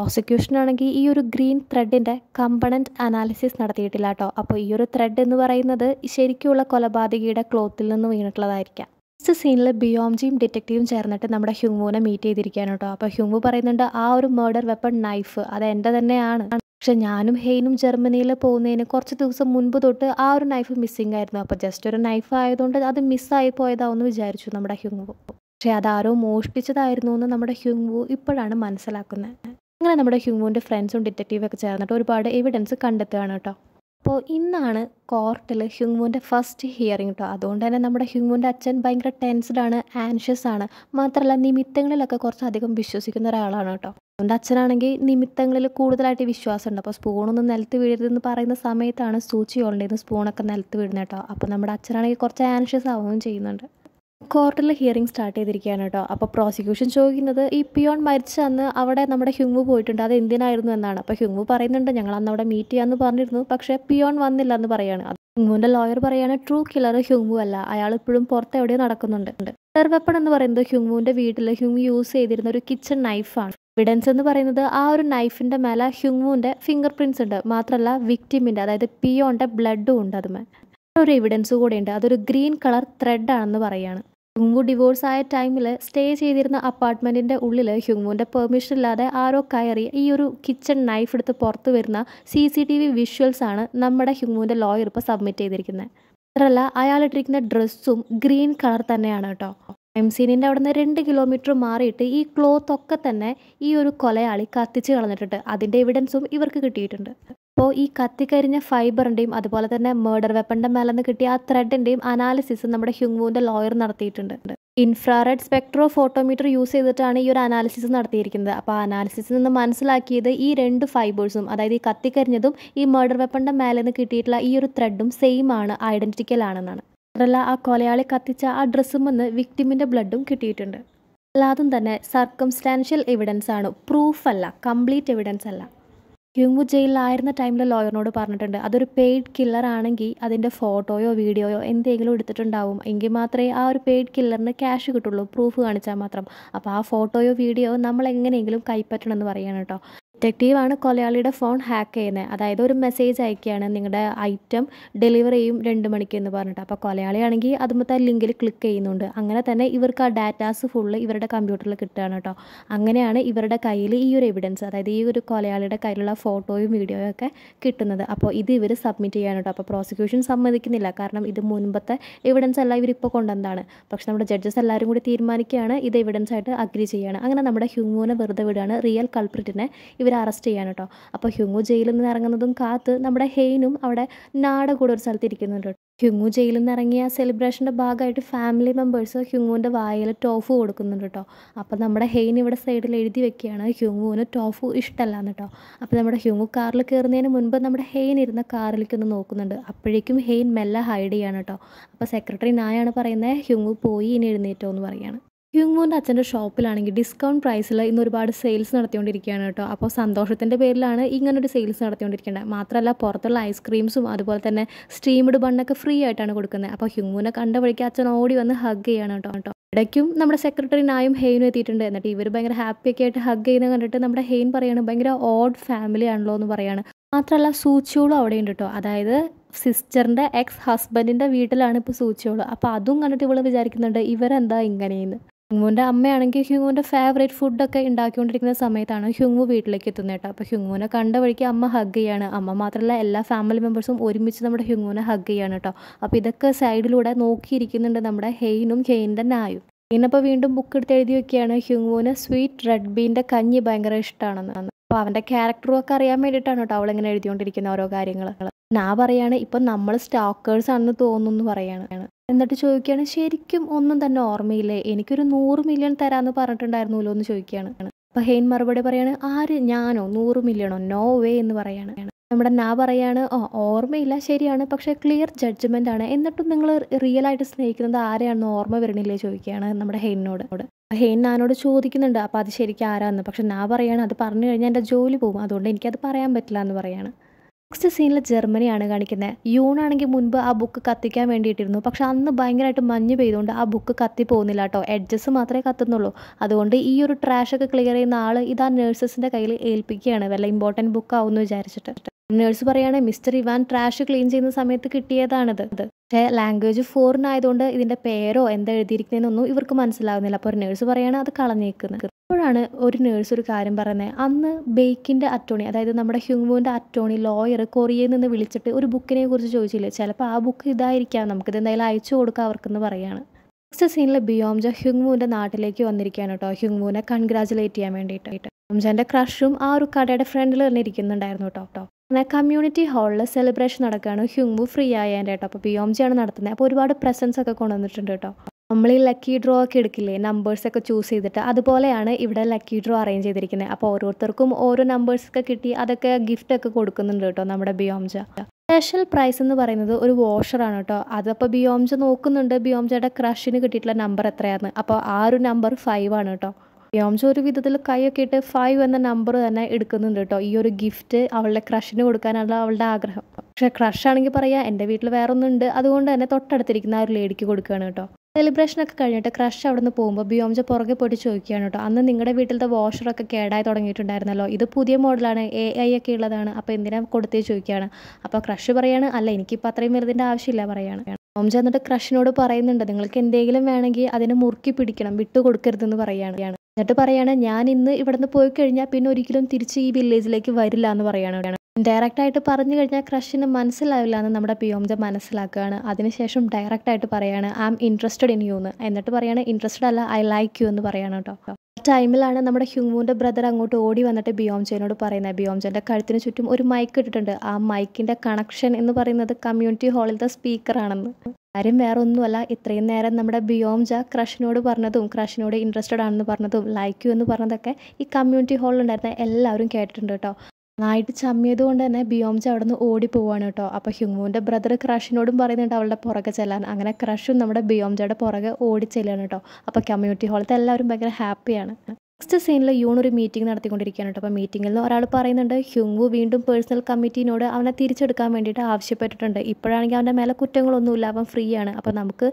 Speaker 1: പ്രോസിക്യൂഷൻ ആണെങ്കിൽ ഈ ഒരു ഗ്രീൻ ത്രെഡിൻ്റെ കമ്പണൻറ്റ് അനാലിസിസ് നടത്തിയിട്ടില്ല കേട്ടോ അപ്പോൾ ഈ ഒരു ത്രെഡ് എന്ന് പറയുന്നത് ശരിക്കുള്ള കൊലപാതകയുടെ ക്ലോത്തിൽ നിന്ന് വീണിട്ടുള്ളതായിരിക്കാം ഫസ്റ്റ് സീനിൽ ബിയോംജിയും ഡിറ്റക്റ്റീവും ചേർന്നിട്ട് നമ്മുടെ ഹ്യൂമുവിനെ മീറ്റ് ചെയ്തിരിക്കുകയാണ് കേട്ടോ അപ്പോൾ ഹ്യൂമു പറയുന്നുണ്ട് ആ ഒരു മേർഡർ വെപ്പൺ നൈഫ് അത് എൻ്റെ തന്നെയാണ് പക്ഷെ ഞാനും ഹെയ്നും ജർമ്മനിയിൽ പോകുന്നതിന് കുറച്ച് ദിവസം മുൻപ് തൊട്ട് ആ ഒരു നൈഫ് മിസ്സിംഗ് ആയിരുന്നു അപ്പോൾ ജസ്റ്റ് ഒരു നൈഫ് ആയതുകൊണ്ട് അത് മിസ്സായി പോയതാവെന്ന് വിചാരിച്ചു നമ്മുടെ ഹ്യൂമു പക്ഷേ അതാരോ മോഷ്ടിച്ചതായിരുന്നു എന്ന് നമ്മുടെ ഹ്യൂമു ഇപ്പോഴാണ് മനസ്സിലാക്കുന്നത് അങ്ങനെ നമ്മുടെ ഹ്യൂമുവിൻ്റെ ഫ്രണ്ട്സും ഡിറ്റക്റ്റീവൊക്കെ ചേർന്നിട്ട് ഒരുപാട് എവിഡൻസ് കണ്ടെത്തുകയാണ് കേട്ടോ അപ്പോൾ ഇന്നാണ് കോർട്ടിൽ ഹ്യുങ്മുൻ്റെ ഫസ്റ്റ് ഹിയറിംഗ് കേട്ടോ അതുകൊണ്ട് തന്നെ നമ്മുടെ ഹ്യുങ്മുൻ്റെ അച്ഛൻ ഭയങ്കര ടെൻസ്ഡ് ആണ് ആൻഷ്യസ് ആണ് മാത്രമല്ല നിമിത്തങ്ങളിലൊക്കെ കുറച്ചധികം വിശ്വസിക്കുന്ന ഒരാളാണ് കേട്ടോ അതുകൊണ്ട് അച്ഛനാണെങ്കിൽ നിമിത്തങ്ങളിൽ കൂടുതലായിട്ട് വിശ്വാസമുണ്ട് അപ്പോൾ സ്പൂണൊന്നും നിലത്ത് വീഴരുതെന്ന് പറയുന്ന സമയത്താണ് സൂചി ഓൾഡേന്ന് സ്പൂണൊക്കെ നിലത്ത് വീഴുന്നത് കേട്ടോ അപ്പോൾ നമ്മുടെ അച്ഛനാണെങ്കിൽ കുറച്ച് ആൻഷ്യസ് ആവുകയും ചെയ്യുന്നുണ്ട് കോർട്ടിൽ ഹിയറിംഗ് സ്റ്റാർട്ട് ചെയ്തിരിക്കുകയാണ് കേട്ടോ അപ്പോൾ പ്രോസിക്യൂഷൻ ചോദിക്കുന്നത് ഈ പിയോൺ മരിച്ച അന്ന് അവിടെ നമ്മുടെ ഹ്യൂമു പോയിട്ടുണ്ട് അത് എന്തിനായിരുന്നു എന്നാണ് അപ്പോൾ ഹ്യൂമു പറയുന്നുണ്ട് ഞങ്ങൾ അന്ന് അവിടെ മീറ്റ് ചെയ്യാമെന്ന് പറഞ്ഞിരുന്നു പക്ഷേ പിയോൺ വന്നില്ല എന്ന് പറയാണ് ഹ്യൂമുവിൻ്റെ ലോയർ പറയുകയാണ് ട്രൂ കില്ലർ ഹ്യൂമു അല്ല അയാൾ ഇപ്പോഴും പുറത്ത് എവിടെയോ നടക്കുന്നുണ്ട് കില്ലർ വെപ്പൺ എന്ന് പറയുന്നത് ഹ്യൂമുവിൻ്റെ വീട്ടിൽ ഹ്യൂമു യൂസ് ചെയ്തിരുന്ന ഒരു കിച്ചൺ നൈഫാണ് എവിഡൻസ് എന്ന് പറയുന്നത് ആ ഒരു നൈഫിൻ്റെ മേലെ ഹ്യൂമുവിൻ്റെ ഫിംഗർ പ്രിൻസ് ഉണ്ട് മാത്രമല്ല വിക്ടിമിൻ്റെ അതായത് പിയോൻ്റെ ബ്ലഡും ഉണ്ട് അതുമേ ഒരു എവിഡൻസ് കൂടെ ഉണ്ട് അതൊരു ഗ്രീൻ കളർ ത്രെഡ് ആണെന്ന് പറയാണ് ഹ്യുങ്വു ഡിവോഴ്സ് ആയ ടൈമിൽ സ്റ്റേ ചെയ്തിരുന്ന അപ്പാർട്ട്മെൻറ്റിൻ്റെ ഉള്ളിൽ ഹ്യുങ്വുവിൻ്റെ പെർമിഷൻ ഇല്ലാതെ ആരോ കയറി ഈ ഒരു കിച്ചൺ നൈഫ് എടുത്ത് പുറത്ത് വരുന്ന സി സി ടി വി വിഷ്വൽസ് ആണ് നമ്മുടെ ഹ്യുങ്വുവിൻ്റെ ലോയർ ഇപ്പോൾ സബ്മിറ്റ് ചെയ്തിരിക്കുന്നത് മാത്രമല്ല അയാളിട്ടിരിക്കുന്ന ഡ്രസ്സും ഗ്രീൻ കളർ തന്നെയാണ് കേട്ടോ എം സീനിൻ്റെ അവിടെ നിന്ന് രണ്ട് കിലോമീറ്റർ മാറിയിട്ട് ഈ ക്ലോത്ത് ഒക്കെ തന്നെ ഈ ഒരു കൊലയാളി കത്തിച്ച് കളഞ്ഞിട്ടുണ്ട് അതിൻ്റെ എവിഡൻസും ഇവർക്ക് കിട്ടിയിട്ടുണ്ട് അപ്പോൾ ഈ കത്തിക്കരിഞ്ഞ ഫൈബറിൻ്റെയും അതുപോലെ തന്നെ മേർഡർ വെപ്പൻ്റെ മേലെ നിന്ന് കിട്ടിയ ആ ത്രെഡിൻ്റെയും അനാലിസിസ് നമ്മുടെ ഹ്യൂങ്വൂൻ്റെ ലോയർ നടത്തിയിട്ടുണ്ട് ഇൻഫ്രാറെഡ് സ്പെക്ട്രോ ഫോട്ടോമീറ്റർ യൂസ് ചെയ്തിട്ടാണ് ഈ ഒരു അനാലിസിസ് നടത്തിയിരിക്കുന്നത് അപ്പോൾ അനാലിസിസിൽ നിന്ന് മനസ്സിലാക്കിയത് ഈ രണ്ട് ഫൈബേഴ്സും അതായത് ഈ കത്തിക്കരിഞ്ഞതും ഈ മേർഡർ വെപ്പൻ്റെ മേലെ നിന്ന് കിട്ടിയിട്ടുള്ള ഈ ഒരു ത്രെഡും സെയിം ആണ് ഐഡൻറ്റിക്കൽ ആണെന്നാണ് മാത്രമല്ല ആ കൊലയാളി കത്തിച്ച ആ വന്ന് വിക്ടിമിൻ്റെ ബ്ലഡും കിട്ടിയിട്ടുണ്ട് അല്ലാതും തന്നെ സർക്കംസ്റ്റാൻഷ്യൽ എവിഡൻസ് ആണ് പ്രൂഫ് അല്ല കംപ്ലീറ്റ് എവിഡൻസ് അല്ല ക്യൂമു ജയിലിലായിരുന്ന ടൈമിൽ ലോയറിനോട് പറഞ്ഞിട്ടുണ്ട് അതൊരു പെയ്ഡ് കില്ലർ ആണെങ്കിൽ അതിൻ്റെ ഫോട്ടോയോ വീഡിയോയോ എന്തെങ്കിലും എടുത്തിട്ടുണ്ടാവും എങ്കിൽ മാത്രമേ ആ ഒരു പെയ്ഡ് കില്ലറിന് ക്യാഷ് കിട്ടുള്ളൂ പ്രൂഫ് കാണിച്ചാൽ മാത്രം അപ്പോൾ ആ ഫോട്ടോയോ വീഡിയോയോ നമ്മൾ എങ്ങനെയെങ്കിലും കൈപ്പറ്റണം എന്ന് പറയാണ് കേട്ടോ ഡിറ്റക്റ്റീവാണ് കൊലയാളിയുടെ ഫോൺ ഹാക്ക് ചെയ്യുന്നത് അതായത് ഒരു മെസ്സേജ് അയക്കുകയാണ് നിങ്ങളുടെ ഐറ്റം ഡെലിവർ ചെയ്യും രണ്ട് മണിക്ക് എന്ന് പറഞ്ഞിട്ട് അപ്പോൾ കൊലയാളിയാണെങ്കിൽ അതുമത്തെ ലിങ്കിൽ ക്ലിക്ക് ചെയ്യുന്നുണ്ട് അങ്ങനെ തന്നെ ഇവർക്ക് ആ ഡാറ്റാസ് ഫുള്ള് ഇവരുടെ കമ്പ്യൂട്ടറിൽ കിട്ടുകയാണ് കേട്ടോ അങ്ങനെയാണ് ഇവരുടെ കയ്യിൽ ഈ ഒരു എവിഡൻസ് അതായത് ഈ ഒരു കൊലയാളിയുടെ കയ്യിലുള്ള ഫോട്ടോയും വീഡിയോയും ഒക്കെ കിട്ടുന്നത് അപ്പോൾ ഇത് ഇവർ സബ്മിറ്റ് ചെയ്യാൻ കേട്ടോ അപ്പോൾ പ്രോസിക്യൂഷൻ സമ്മതിക്കുന്നില്ല കാരണം ഇത് മുൻപത്തെ എവിഡൻസ് അല്ല ഇവരിപ്പോൾ കൊണ്ടുവന്നതാണ് പക്ഷെ നമ്മുടെ ജഡ്ജസ് എല്ലാവരും കൂടി തീരുമാനിക്കുകയാണ് ഇത് എവിഡൻസ് ആയിട്ട് അഗ്രി ചെയ്യുകയാണ് അങ്ങനെ നമ്മുടെ ഹ്യൂമോനെ വെറുതെ വിടുകയാണ് റിയൽ കൾപ്രിറ്റിനെ ഇവർ ഇവർ അറസ്റ്റ് ചെയ്യാൻ കേട്ടോ അപ്പോൾ ഹ്യുങ്ങു ജയിലിൽ നിന്ന് ഇറങ്ങുന്നതും കാത്ത് നമ്മുടെ ഹെയ്നും അവിടെ നാട കൂടെ ഒരു സ്ഥലത്ത് ഇരിക്കുന്നുണ്ട് ഹ്യുങ്ങു ജയിലിൽ നിന്ന് ഇറങ്ങിയ സെലിബ്രേഷൻ്റെ ഭാഗമായിട്ട് ഫാമിലി മെമ്പേഴ്സ് ഹ്യുങ്ങുവിൻ്റെ വായിൽ ടോഫു കൊടുക്കുന്നുണ്ട് കേട്ടോ അപ്പോൾ നമ്മുടെ ഹെയിൻ ഇവിടെ സൈഡിൽ എഴുതി വെക്കുകയാണ് ഹ്യുങ്ങുവിന് ടോഫു ഇഷ്ടമല്ല കേട്ടോ അപ്പോൾ നമ്മുടെ ഹ്യുങ്ങു കാറിൽ കയറുന്നതിന് മുൻപ് നമ്മുടെ ഹെയിൻ ഇരുന്ന കാറിലേക്ക് ഒന്ന് നോക്കുന്നുണ്ട് അപ്പോഴേക്കും ഹെയിൻ മെല്ലെ ഹൈഡ് ചെയ്യാണ് കേട്ടോ അപ്പോൾ സെക്രട്ടറി നായാണ് പറയുന്നത് ഹ്യുങ്ങു പോയി ഇനി എഴുന്നേറ്റോ എന്ന് പറയുകയാണ് ഹ്യൂങ്മോൻ്റെ അച്ഛൻ്റെ ഷോപ്പിലാണെങ്കിൽ ഡിസ്കൗണ്ട് പ്രൈസിൽ ഇന്ന് ഒരുപാട് സെയിൽസ് നടത്തിക്കൊണ്ടിരിക്കുകയാണ് കേട്ടോ അപ്പോൾ സന്തോഷത്തിൻ്റെ പേരിലാണ് ഇങ്ങനൊരു സെയിൽസ് നടത്തിക്കൊണ്ടിരിക്കുന്നത് മാത്രമല്ല പുറത്തുള്ള ഐസ്ക്രീംസും അതുപോലെ തന്നെ സ്റ്റീംഡ് ബണ്ണൊക്കെ ഫ്രീ ആയിട്ടാണ് കൊടുക്കുന്നത് അപ്പോൾ ഹ്യൂങ്മൂനെ കണ്ട വഴിക്ക് അച്ഛൻ ഓടി വന്ന് ഹഗ് ചെയ്യാണ് കേട്ടോ കേട്ടോ ഇടയ്ക്കും നമ്മുടെ സെക്രട്ടറി നായും ഹെയിനും എത്തിയിട്ടുണ്ട് എന്നിട്ട് ഇവർ ഭയങ്കര ഹാപ്പിയൊക്കെ ആയിട്ട് ഹഗ് ചെയ്യുന്നത് കണ്ടിട്ട് നമ്മുടെ ഹെയിൻ പറയാണ് ഭയങ്കര ഓഡ് ഫാമിലി ആണല്ലോ എന്ന് പറയാണ് മാത്രമല്ല അവിടെ ഉണ്ട് കേട്ടോ അതായത് സിസ്റ്ററിൻ്റെ എക്സ് ഹസ്ബൻഡിൻ്റെ വീട്ടിലാണ് ഇപ്പോൾ സൂച്ചിയോള് അപ്പോൾ അതും കണ്ടിട്ട് ഇവൾ വിചാരിക്കുന്നുണ്ട് ഇവരെന്താ ഇങ്ങനെയെന്ന് ഹ്യുങ്ങുവിൻ്റെ അമ്മയാണെങ്കിൽ ഹ്യുങ്ങുവിൻ്റെ ഫേവറേറ്റ് ഫുഡൊക്കെ ഉണ്ടാക്കിക്കൊണ്ടിരിക്കുന്ന സമയത്താണ് ഹ്യുങ്ങു വീട്ടിലേക്ക് എത്തുന്നത് കേട്ടോ അപ്പോൾ ഹ്യുങ്ങുവിനെ കണ്ട വഴിക്ക് അമ്മ ഹഗ് ചെയ്യാണ് അമ്മ മാത്രമല്ല എല്ലാ ഫാമിലി മെമ്പേഴ്സും ഒരുമിച്ച് നമ്മുടെ ഹ്യുങ്ങുവിനെ ഹഗ് ചെയ്യാണ് കേട്ടോ അപ്പോൾ ഇതൊക്കെ സൈഡിലൂടെ നോക്കിയിരിക്കുന്നുണ്ട് നമ്മുടെ ഹെയിനും ഹെയിൻ്റെ നായും ഇന്നിപ്പോൾ വീണ്ടും ബുക്ക് എടുത്ത് എഴുതി വയ്ക്കുകയാണ് ഹ്യുങ്ങുവിന് സ്വീറ്റ് റെഡ് ബീൻ്റെ കഞ്ഞി ഭയങ്കര ഇഷ്ടമാണെന്നാണ് അപ്പോൾ അവൻ്റെ ക്യാരക്ടറും ഒക്കെ അറിയാൻ വേണ്ടിയിട്ടാണ് കേട്ടോ അവളിങ്ങനെ എഴുതിക്കൊണ്ടിരിക്കുന്ന ഓരോ കാര്യങ്ങൾ ഞാൻ പറയാണ് ഇപ്പം നമ്മൾ സ്റ്റോക്കേഴ്സ് ആണെന്ന് തോന്നുന്നു പറയാണ് എന്നിട്ട് ചോദിക്കുകയാണ് ശരിക്കും ഒന്നും തന്നെ ഓർമ്മയില്ലേ എനിക്കൊരു നൂറ് മില്യൺ തരാമെന്ന് പറഞ്ഞിട്ടുണ്ടായിരുന്നല്ലോ എന്ന് ചോദിക്കുകയാണ് അപ്പോൾ ഹെയിൻ മറുപടി പറയാണ് ആര് ഞാനോ നൂറ് മില്യണോ നോ വേ എന്ന് പറയാണ് നമ്മുടെ നാ പറയാണ് ഓ ഓർമ്മയില്ല ശരിയാണ് പക്ഷേ ക്ലിയർ ജഡ്ജ്മെൻ്റ് ആണ് എന്നിട്ടും നിങ്ങൾ റിയൽ ആയിട്ട് സ്നേഹിക്കുന്നത് ആരെയാണെന്ന് ഓർമ്മ വരണില്ലേ ചോദിക്കുകയാണ് നമ്മുടെ ഹെയിനോട് ഹെയിൻ നാനോട് ചോദിക്കുന്നുണ്ട് അപ്പോൾ അത് ശരിക്കും ആരാന്ന് പക്ഷെ നാ പറയാണ് അത് പറഞ്ഞു കഴിഞ്ഞാൽ എൻ്റെ ജോലി പോകും അതുകൊണ്ട് എനിക്കത് പറയാൻ പറ്റില്ല എന്ന് പറയാണ് നെക്സ്റ്റ് സീനിൽ ജർമ്മനിയാണ് കാണിക്കുന്നത് യൂണാണെങ്കിൽ മുൻപ് ആ ബുക്ക് കത്തിക്കാൻ വേണ്ടിയിട്ടിരുന്നു പക്ഷെ അന്ന് ഭയങ്കരമായിട്ട് മഞ്ഞ് പെയ്തുകൊണ്ട് ആ ബുക്ക് കത്തി പോകുന്നില്ല കേട്ടോ എഡ്ജസ് മാത്രമേ കത്തുന്നുള്ളൂ അതുകൊണ്ട് ഈ ഒരു ട്രാഷൊക്കെ ക്ലിയർ ചെയ്യുന്ന ആൾ ഇത് ആ നേഴ്സസിൻ്റെ കയ്യിൽ ഏൽപ്പിക്കുകയാണ് വല്ല ഇമ്പോർട്ടൻറ്റ് ബുക്ക് ആവുമെന്ന് വിചാരിച്ചിട്ട് നേഴ്സ് പറയുകയാണ് മിസ്റ്റർ ഇവാൻ ട്രാഷ് ക്ലീൻ ചെയ്യുന്ന സമയത്ത് കിട്ടിയതാണിത് പക്ഷേ ലാംഗ്വേജ് ഫോറിൻ ആയതുകൊണ്ട് ഇതിൻ്റെ പേരോ എന്താ എഴുതിയിരിക്കുന്നതെന്നൊന്നും ഇവർക്ക് മനസ്സിലാവുന്നില്ല അപ്പോൾ ഒരു നേഴ്സ് പറയുകയാണ് അത് കളഞ്ഞേക്കുന്നത് അപ്പോഴാണ് ഒരു നേഴ്സ് ഒരു കാര്യം പറയുന്നത് അന്ന് ബേക്കിൻ്റെ അറ്റോണി അതായത് നമ്മുടെ ഹ്യൂമുവിൻ്റെ അറ്റോണി ലോയർ കൊറിയയിൽ നിന്ന് വിളിച്ചിട്ട് ഒരു ബുക്കിനെ കുറിച്ച് ചോദിച്ചില്ലേ ചിലപ്പോൾ ആ ബുക്ക് ഇതായിരിക്കാം നമുക്കിത് എന്തായാലും അയച്ചു കൊടുക്കാം അവർക്കെന്ന് പറയുകയാണ് നെക്സ്റ്റ് സീനിൽ ബിയോംജ ഹ്യുങ്മുവിൻ്റെ നാട്ടിലേക്ക് വന്നിരിക്കുകയാണ് കേട്ടോ ഹ്യുങ്മുവിനെ കൺഗ്രാജുലേറ്റ് ചെയ്യാൻ വേണ്ടിയിട്ട് ബിയോംജൻ്റെ ക്രഷും ആ ഒരു കടയുടെ ഫ്രണ്ടിൽ തന്നെ ഇരിക്കുന്നുണ്ടായിരുന്നു കേട്ടോ കേട്ടോ എന്നാൽ കമ്മ്യൂണിറ്റി ഹാളിൽ സെലിബ്രേഷൻ നടക്കുകയാണ് ഹ്യൂമു ഫ്രീ ആയതിൻ്റെ കേട്ടോ അപ്പോൾ ആണ് നടത്തുന്നത് അപ്പോൾ ഒരുപാട് പ്രസൻസ് ഒക്കെ കൊണ്ടുവന്നിട്ടുണ്ട് കേട്ടോ നമ്മൾ ഈ ലക്കി ഡ്രോ ഒക്കെ എടുക്കില്ലേ നമ്പേഴ്സ് ഒക്കെ ചൂസ് ചെയ്തിട്ട് അതുപോലെയാണ് ഇവിടെ ലക്കി ഡ്രോ അറേഞ്ച് ചെയ്തിരിക്കുന്നത് അപ്പോൾ ഓരോരുത്തർക്കും ഓരോ നമ്പേഴ്സ് ഒക്കെ കിട്ടി അതൊക്കെ ഗിഫ്റ്റ് ഒക്കെ കൊടുക്കുന്നുണ്ട് കേട്ടോ നമ്മുടെ ബിയോംജ സ്പെഷ്യൽ പ്രൈസ് എന്ന് പറയുന്നത് ഒരു വാഷറാണ് കേട്ടോ അതപ്പോൾ ബിയോംജ നോക്കുന്നുണ്ട് ബിയോംജയുടെ ക്രഷിന് കിട്ടിയിട്ടുള്ള നമ്പർ എത്രയാണ് അപ്പോൾ ആ ഒരു നമ്പർ ഫൈവ് ആണ് കേട്ടോ യോംജോ ഒരു വിധത്തിൽ കൈയൊക്കെ ഇട്ട് ഫൈവ് എന്ന നമ്പർ തന്നെ എടുക്കുന്നുണ്ട് കേട്ടോ ഈ ഒരു ഗിഫ്റ്റ് അവളുടെ ക്രഷിന് കൊടുക്കാനുള്ള അവളുടെ ആഗ്രഹം പക്ഷെ ക്രഷാണെങ്കിൽ പറയാ എൻ്റെ വീട്ടിൽ വേറൊന്നുണ്ട് അതുകൊണ്ട് തന്നെ തൊട്ടടുത്തിരിക്കുന്ന ആ ഒരു ലേഡിക്ക് കൊടുക്കുകയാണ് കേട്ടോ ഒക്കെ കഴിഞ്ഞിട്ട് ക്രഷ് അവിടെ നിന്ന് പോകുമ്പോൾ ബിയോംജ പുറകെ പോയിട്ട് ചോദിക്കുകയാണ് കേട്ടോ അന്ന് നിങ്ങളുടെ വീട്ടിലത്തെ വാഷറൊക്കെ കേടായി തുടങ്ങിയിട്ടുണ്ടായിരുന്നല്ലോ ഇത് പുതിയ മോഡലാണ് എ ഐ ഒക്കെ ഉള്ളതാണ് അപ്പോൾ എന്തിനാ കൊടുത്തേ ചോദിക്കുകയാണ് അപ്പോൾ ക്രഷ് പറയാണ് അല്ല എനിക്കിപ്പോൾ അത്രയും വെറുതിൻ്റെ ആവശ്യമില്ല പറയാണ് ബിയോംജ എന്നിട്ട് ക്രഷിനോട് പറയുന്നുണ്ട് നിങ്ങൾക്ക് എന്തെങ്കിലും വേണമെങ്കിൽ അതിനെ മുറുക്കി പിടിക്കണം വിട്ടുകൊടുക്കരുതെന്ന് പറയുകയാണ് എന്നിട്ട് പറയാണ് ഞാൻ ഇന്ന് ഇവിടുന്ന് പോയി കഴിഞ്ഞാൽ പിന്നെ ഒരിക്കലും തിരിച്ച് ഈ വില്ലേജിലേക്ക് വരില്ല എന്ന് പറയാണ് ആയിട്ട് പറഞ്ഞു കഴിഞ്ഞാൽ ക്രഷിന് മനസ്സിലാവില്ല എന്ന് നമ്മുടെ പിയോംജ മനസ്സിലാക്കുകയാണ് അതിനുശേഷം ആയിട്ട് പറയാണ് I am interested in you എന്ന് എന്നിട്ട് പറയാണ് ഇൻട്രസ്റ്റഡ് അല്ല ഐ ലൈക്ക് യു എന്ന് പറയാണ് കേട്ടോ ടൈമിലാണ് നമ്മുടെ ഹ്യൂമൂൻ്റെ ബ്രദർ അങ്ങോട്ട് ഓടി വന്നിട്ട് ബിയോംജനോട് പറയുന്നത് ബിയോംജൻ്റെ കഴുത്തിന് ചുറ്റും ഒരു മൈക്ക് ഇട്ടിട്ടുണ്ട് ആ മൈക്കിൻ്റെ കണക്ഷൻ എന്ന് പറയുന്നത് കമ്മ്യൂണിറ്റി ഹാളിലത്തെ സ്പീക്കറാണെന്ന് കാര്യം വേറെ ഒന്നുമല്ല ഇത്രയും നേരം നമ്മുടെ ബിയോം ജ ക്രഷിനോട് പറഞ്ഞതും ക്രഷിനോട് ഇൻട്രസ്റ്റഡ് ആണെന്ന് പറഞ്ഞതും ലൈക്ക് യു എന്ന് പറഞ്ഞതൊക്കെ ഈ കമ്മ്യൂണിറ്റി ഹാളിലുണ്ടായിരുന്ന എല്ലാവരും കേട്ടിട്ടുണ്ട് കേട്ടോ നന്നായിട്ട് ചമ്മിയത് കൊണ്ട് തന്നെ ബിയോംജ അവിടെ നിന്ന് ഓടി പോവാണ് കേട്ടോ അപ്പോൾ ഹ്യൂമോൻ്റെ ബ്രദർ ക്രഷിനോടും പറയുന്നുണ്ട് അവളുടെ പുറകെ ചെല്ലാൻ അങ്ങനെ ക്രഷും നമ്മുടെ ബിയോംജയുടെ പുറകെ ഓടി ചെല്ലാണ് കേട്ടോ അപ്പോൾ കമ്മ്യൂണിറ്റി ഹാളത്തെ എല്ലാവരും ഭയങ്കര ഹാപ്പിയാണ് നെക്സ്റ്റ് സീനിൽ യൂൺ ഒരു മീറ്റിംഗ് നടത്തിക്കൊണ്ടിരിക്കുകയാണ് കേട്ടോ അപ്പോൾ മീറ്റിങ്ങിൽ നിന്ന് ഒരാൾ പറയുന്നുണ്ട് ഹ്യുങ്വു വീണ്ടും പേഴ്സണൽ കമ്മിറ്റീനോട് അവനെ തിരിച്ചെടുക്കാൻ വേണ്ടിയിട്ട് ആവശ്യപ്പെട്ടിട്ടുണ്ട് ഇപ്പോഴാണെങ്കിൽ അവൻ്റെ മേലെ കുറ്റങ്ങളൊന്നുമില്ല അവൻ ഫ്രീ ആണ് അപ്പോൾ നമുക്ക്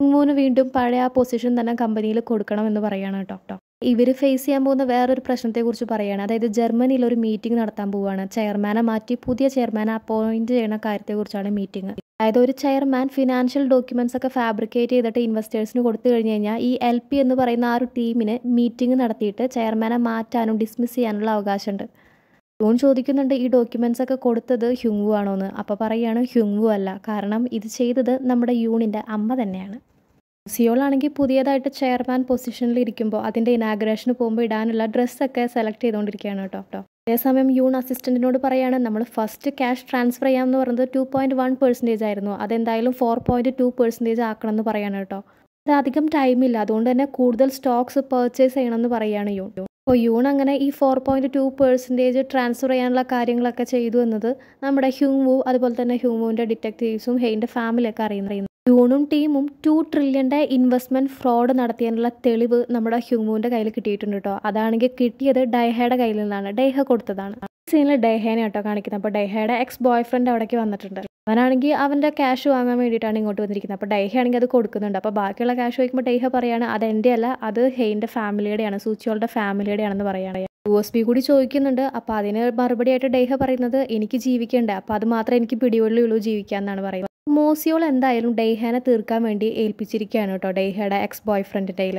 Speaker 1: ഹ്യൂങ്ങുവിന് വീണ്ടും പഴയ ആ പൊസിഷൻ തന്നെ കമ്പനിയിൽ കൊടുക്കണം എന്ന് പറയുകയാണ് കേട്ടോ ഇവർ ഫേസ് ചെയ്യാൻ പോകുന്ന വേറൊരു പ്രശ്നത്തെക്കുറിച്ച് പറയുകയാണ് അതായത് ജർമ്മനിയിൽ ഒരു മീറ്റിംഗ് നടത്താൻ പോവുകയാണ് ചെയർമാനെ മാറ്റി പുതിയ ചെയർമാനെ അപ്പോയിൻറ്റ് ചെയ്യുന്ന കാര്യത്തെക്കുറിച്ചാണ് മീറ്റിംഗ് അതായത് ഒരു ചെയർമാൻ ഫിനാൻഷ്യൽ ഡോക്യുമെന്റ്സ് ഒക്കെ ഫാബ്രിക്കേറ്റ് ചെയ്തിട്ട് ഇൻവെസ്റ്റേഴ്സിന് കൊടുത്തു കഴിഞ്ഞ് കഴിഞ്ഞാൽ ഈ എൽ പി എന്ന് പറയുന്ന ആ ഒരു ടീമിന് മീറ്റിംഗ് നടത്തിയിട്ട് ചെയർമാനെ മാറ്റാനും ഡിസ്മിസ് ചെയ്യാനുള്ള അവകാശമുണ്ട് ജോൺ ചോദിക്കുന്നുണ്ട് ഈ ഡോക്യുമെന്റ്സ് ഒക്കെ കൊടുത്തത് ഹ്യുങ്വു ആണോ എന്ന് അപ്പോൾ പറയുകയാണ് ഹ്യുങ്വു അല്ല കാരണം ഇത് ചെയ്തത് നമ്മുടെ യൂണിൻ്റെ അമ്മ തന്നെയാണ് സിയോളാണെങ്കിൽ പുതിയതായിട്ട് ചെയർമാൻ പൊസിഷനിൽ ഇരിക്കുമ്പോൾ അതിൻ്റെ ഇനാഗ്രേഷന് പോകുമ്പോൾ ഇടാനുള്ള ഡ്രസ്സൊക്കെ സെലക്ട് ചെയ്തുകൊണ്ടിരിക്കുകയാണ് കേട്ടോ കേട്ടോ അതേസമയം യൂൺ അസിസ്റ്റൻറ്റിനോട് പറയുകയാണ് നമ്മൾ ഫസ്റ്റ് ക്യാഷ് ട്രാൻസ്ഫർ ചെയ്യാമെന്ന് പറയുന്നത് ടു പോയിൻറ്റ് വൺ പെർസെൻറ്റേജ് ആയിരുന്നു അതെന്തായാലും ഫോർ പോയിൻറ്റ് ടു പെർസെൻറ്റേജ് ആക്കണം എന്ന് പറയാണ് കേട്ടോ അത് അധികം ടൈമില്ല അതുകൊണ്ട് തന്നെ കൂടുതൽ സ്റ്റോക്സ് പർച്ചേസ് ചെയ്യണമെന്ന് പറയുകയാണ് യൂൺ അപ്പോൾ യൂൺ അങ്ങനെ ഈ four point two percentage transfer ചെയ്യാനുള്ള കാര്യങ്ങളൊക്കെ ചെയ്തു എന്നത് നമ്മുടെ ഹ്യൂമു അതുപോലെ തന്നെ ഹ്യൂമുവിൻ്റെ ഡിറ്റക്റ്റീവ്സും ഹെയിൻ്റെ ഫാമിലിയൊക്കെ അറിയുന്ന ഡൂണും ടീമും ടു ട്രില്യൻ്റെ ഇൻവെസ്റ്റ്മെൻറ്റ് ഫ്രോഡ് നടത്തിയതിനുള്ള തെളിവ് നമ്മുടെ ഹ്യൂമുവിൻ്റെ കയ്യിൽ കിട്ടിയിട്ടുണ്ട് കേട്ടോ അതാണെങ്കിൽ കിട്ടിയത് ഡൈഹയുടെ കയ്യിൽ നിന്നാണ് ഡൈഹ കൊടുത്തതാണ് സീനിൽ ഡൈഹേനെ കേട്ടോ കാണിക്കുന്നത് അപ്പോൾ ഡൈഹയുടെ എക്സ് ബോയ് ഫ്രണ്ട് അവിടേക്ക് വന്നിട്ടുണ്ട് അവനാണെങ്കിൽ അവൻ്റെ ക്യാഷ് വാങ്ങാൻ വേണ്ടിയിട്ടാണ് ഇങ്ങോട്ട് വന്നിരിക്കുന്നത് അപ്പോൾ ഡൈഹയാണെങ്കിൽ അത് കൊടുക്കുന്നുണ്ട് അപ്പോൾ ബാക്കിയുള്ള ക്യാഷ് വയ്ക്കുമ്പോൾ ഡൈഹ പറയുകയാണ് അത് എൻ്റെ അല്ല അത് ഹെയിൻ്റെ ഫാമിലിയുടെയാണ് സൂചിയോളുടെ ഫാമിലിയുടെയാണെന്ന് പറയുകയാണ് യു എസ് പി കൂടി ചോദിക്കുന്നുണ്ട് അപ്പോൾ അതിന് മറുപടിയായിട്ട് ഡൈഹ പറയുന്നത് എനിക്ക് ജീവിക്കേണ്ട അപ്പോൾ അത് മാത്രമേ എനിക്ക് പിടിവെള്ളിയുള്ളൂ ജീവിക്കാമെന്നാണ് പറയുന്നത് മോസിയോൾ എന്തായാലും ഡെയ്ഹാനെ തീർക്കാൻ വേണ്ടി ഏൽപ്പിച്ചിരിക്കുകയാണ് കേട്ടോ ഡെയ്ഹയുടെ എക്സ് ബോയ് ഫ്രണ്ടിൻ്റെ കയ്യിൽ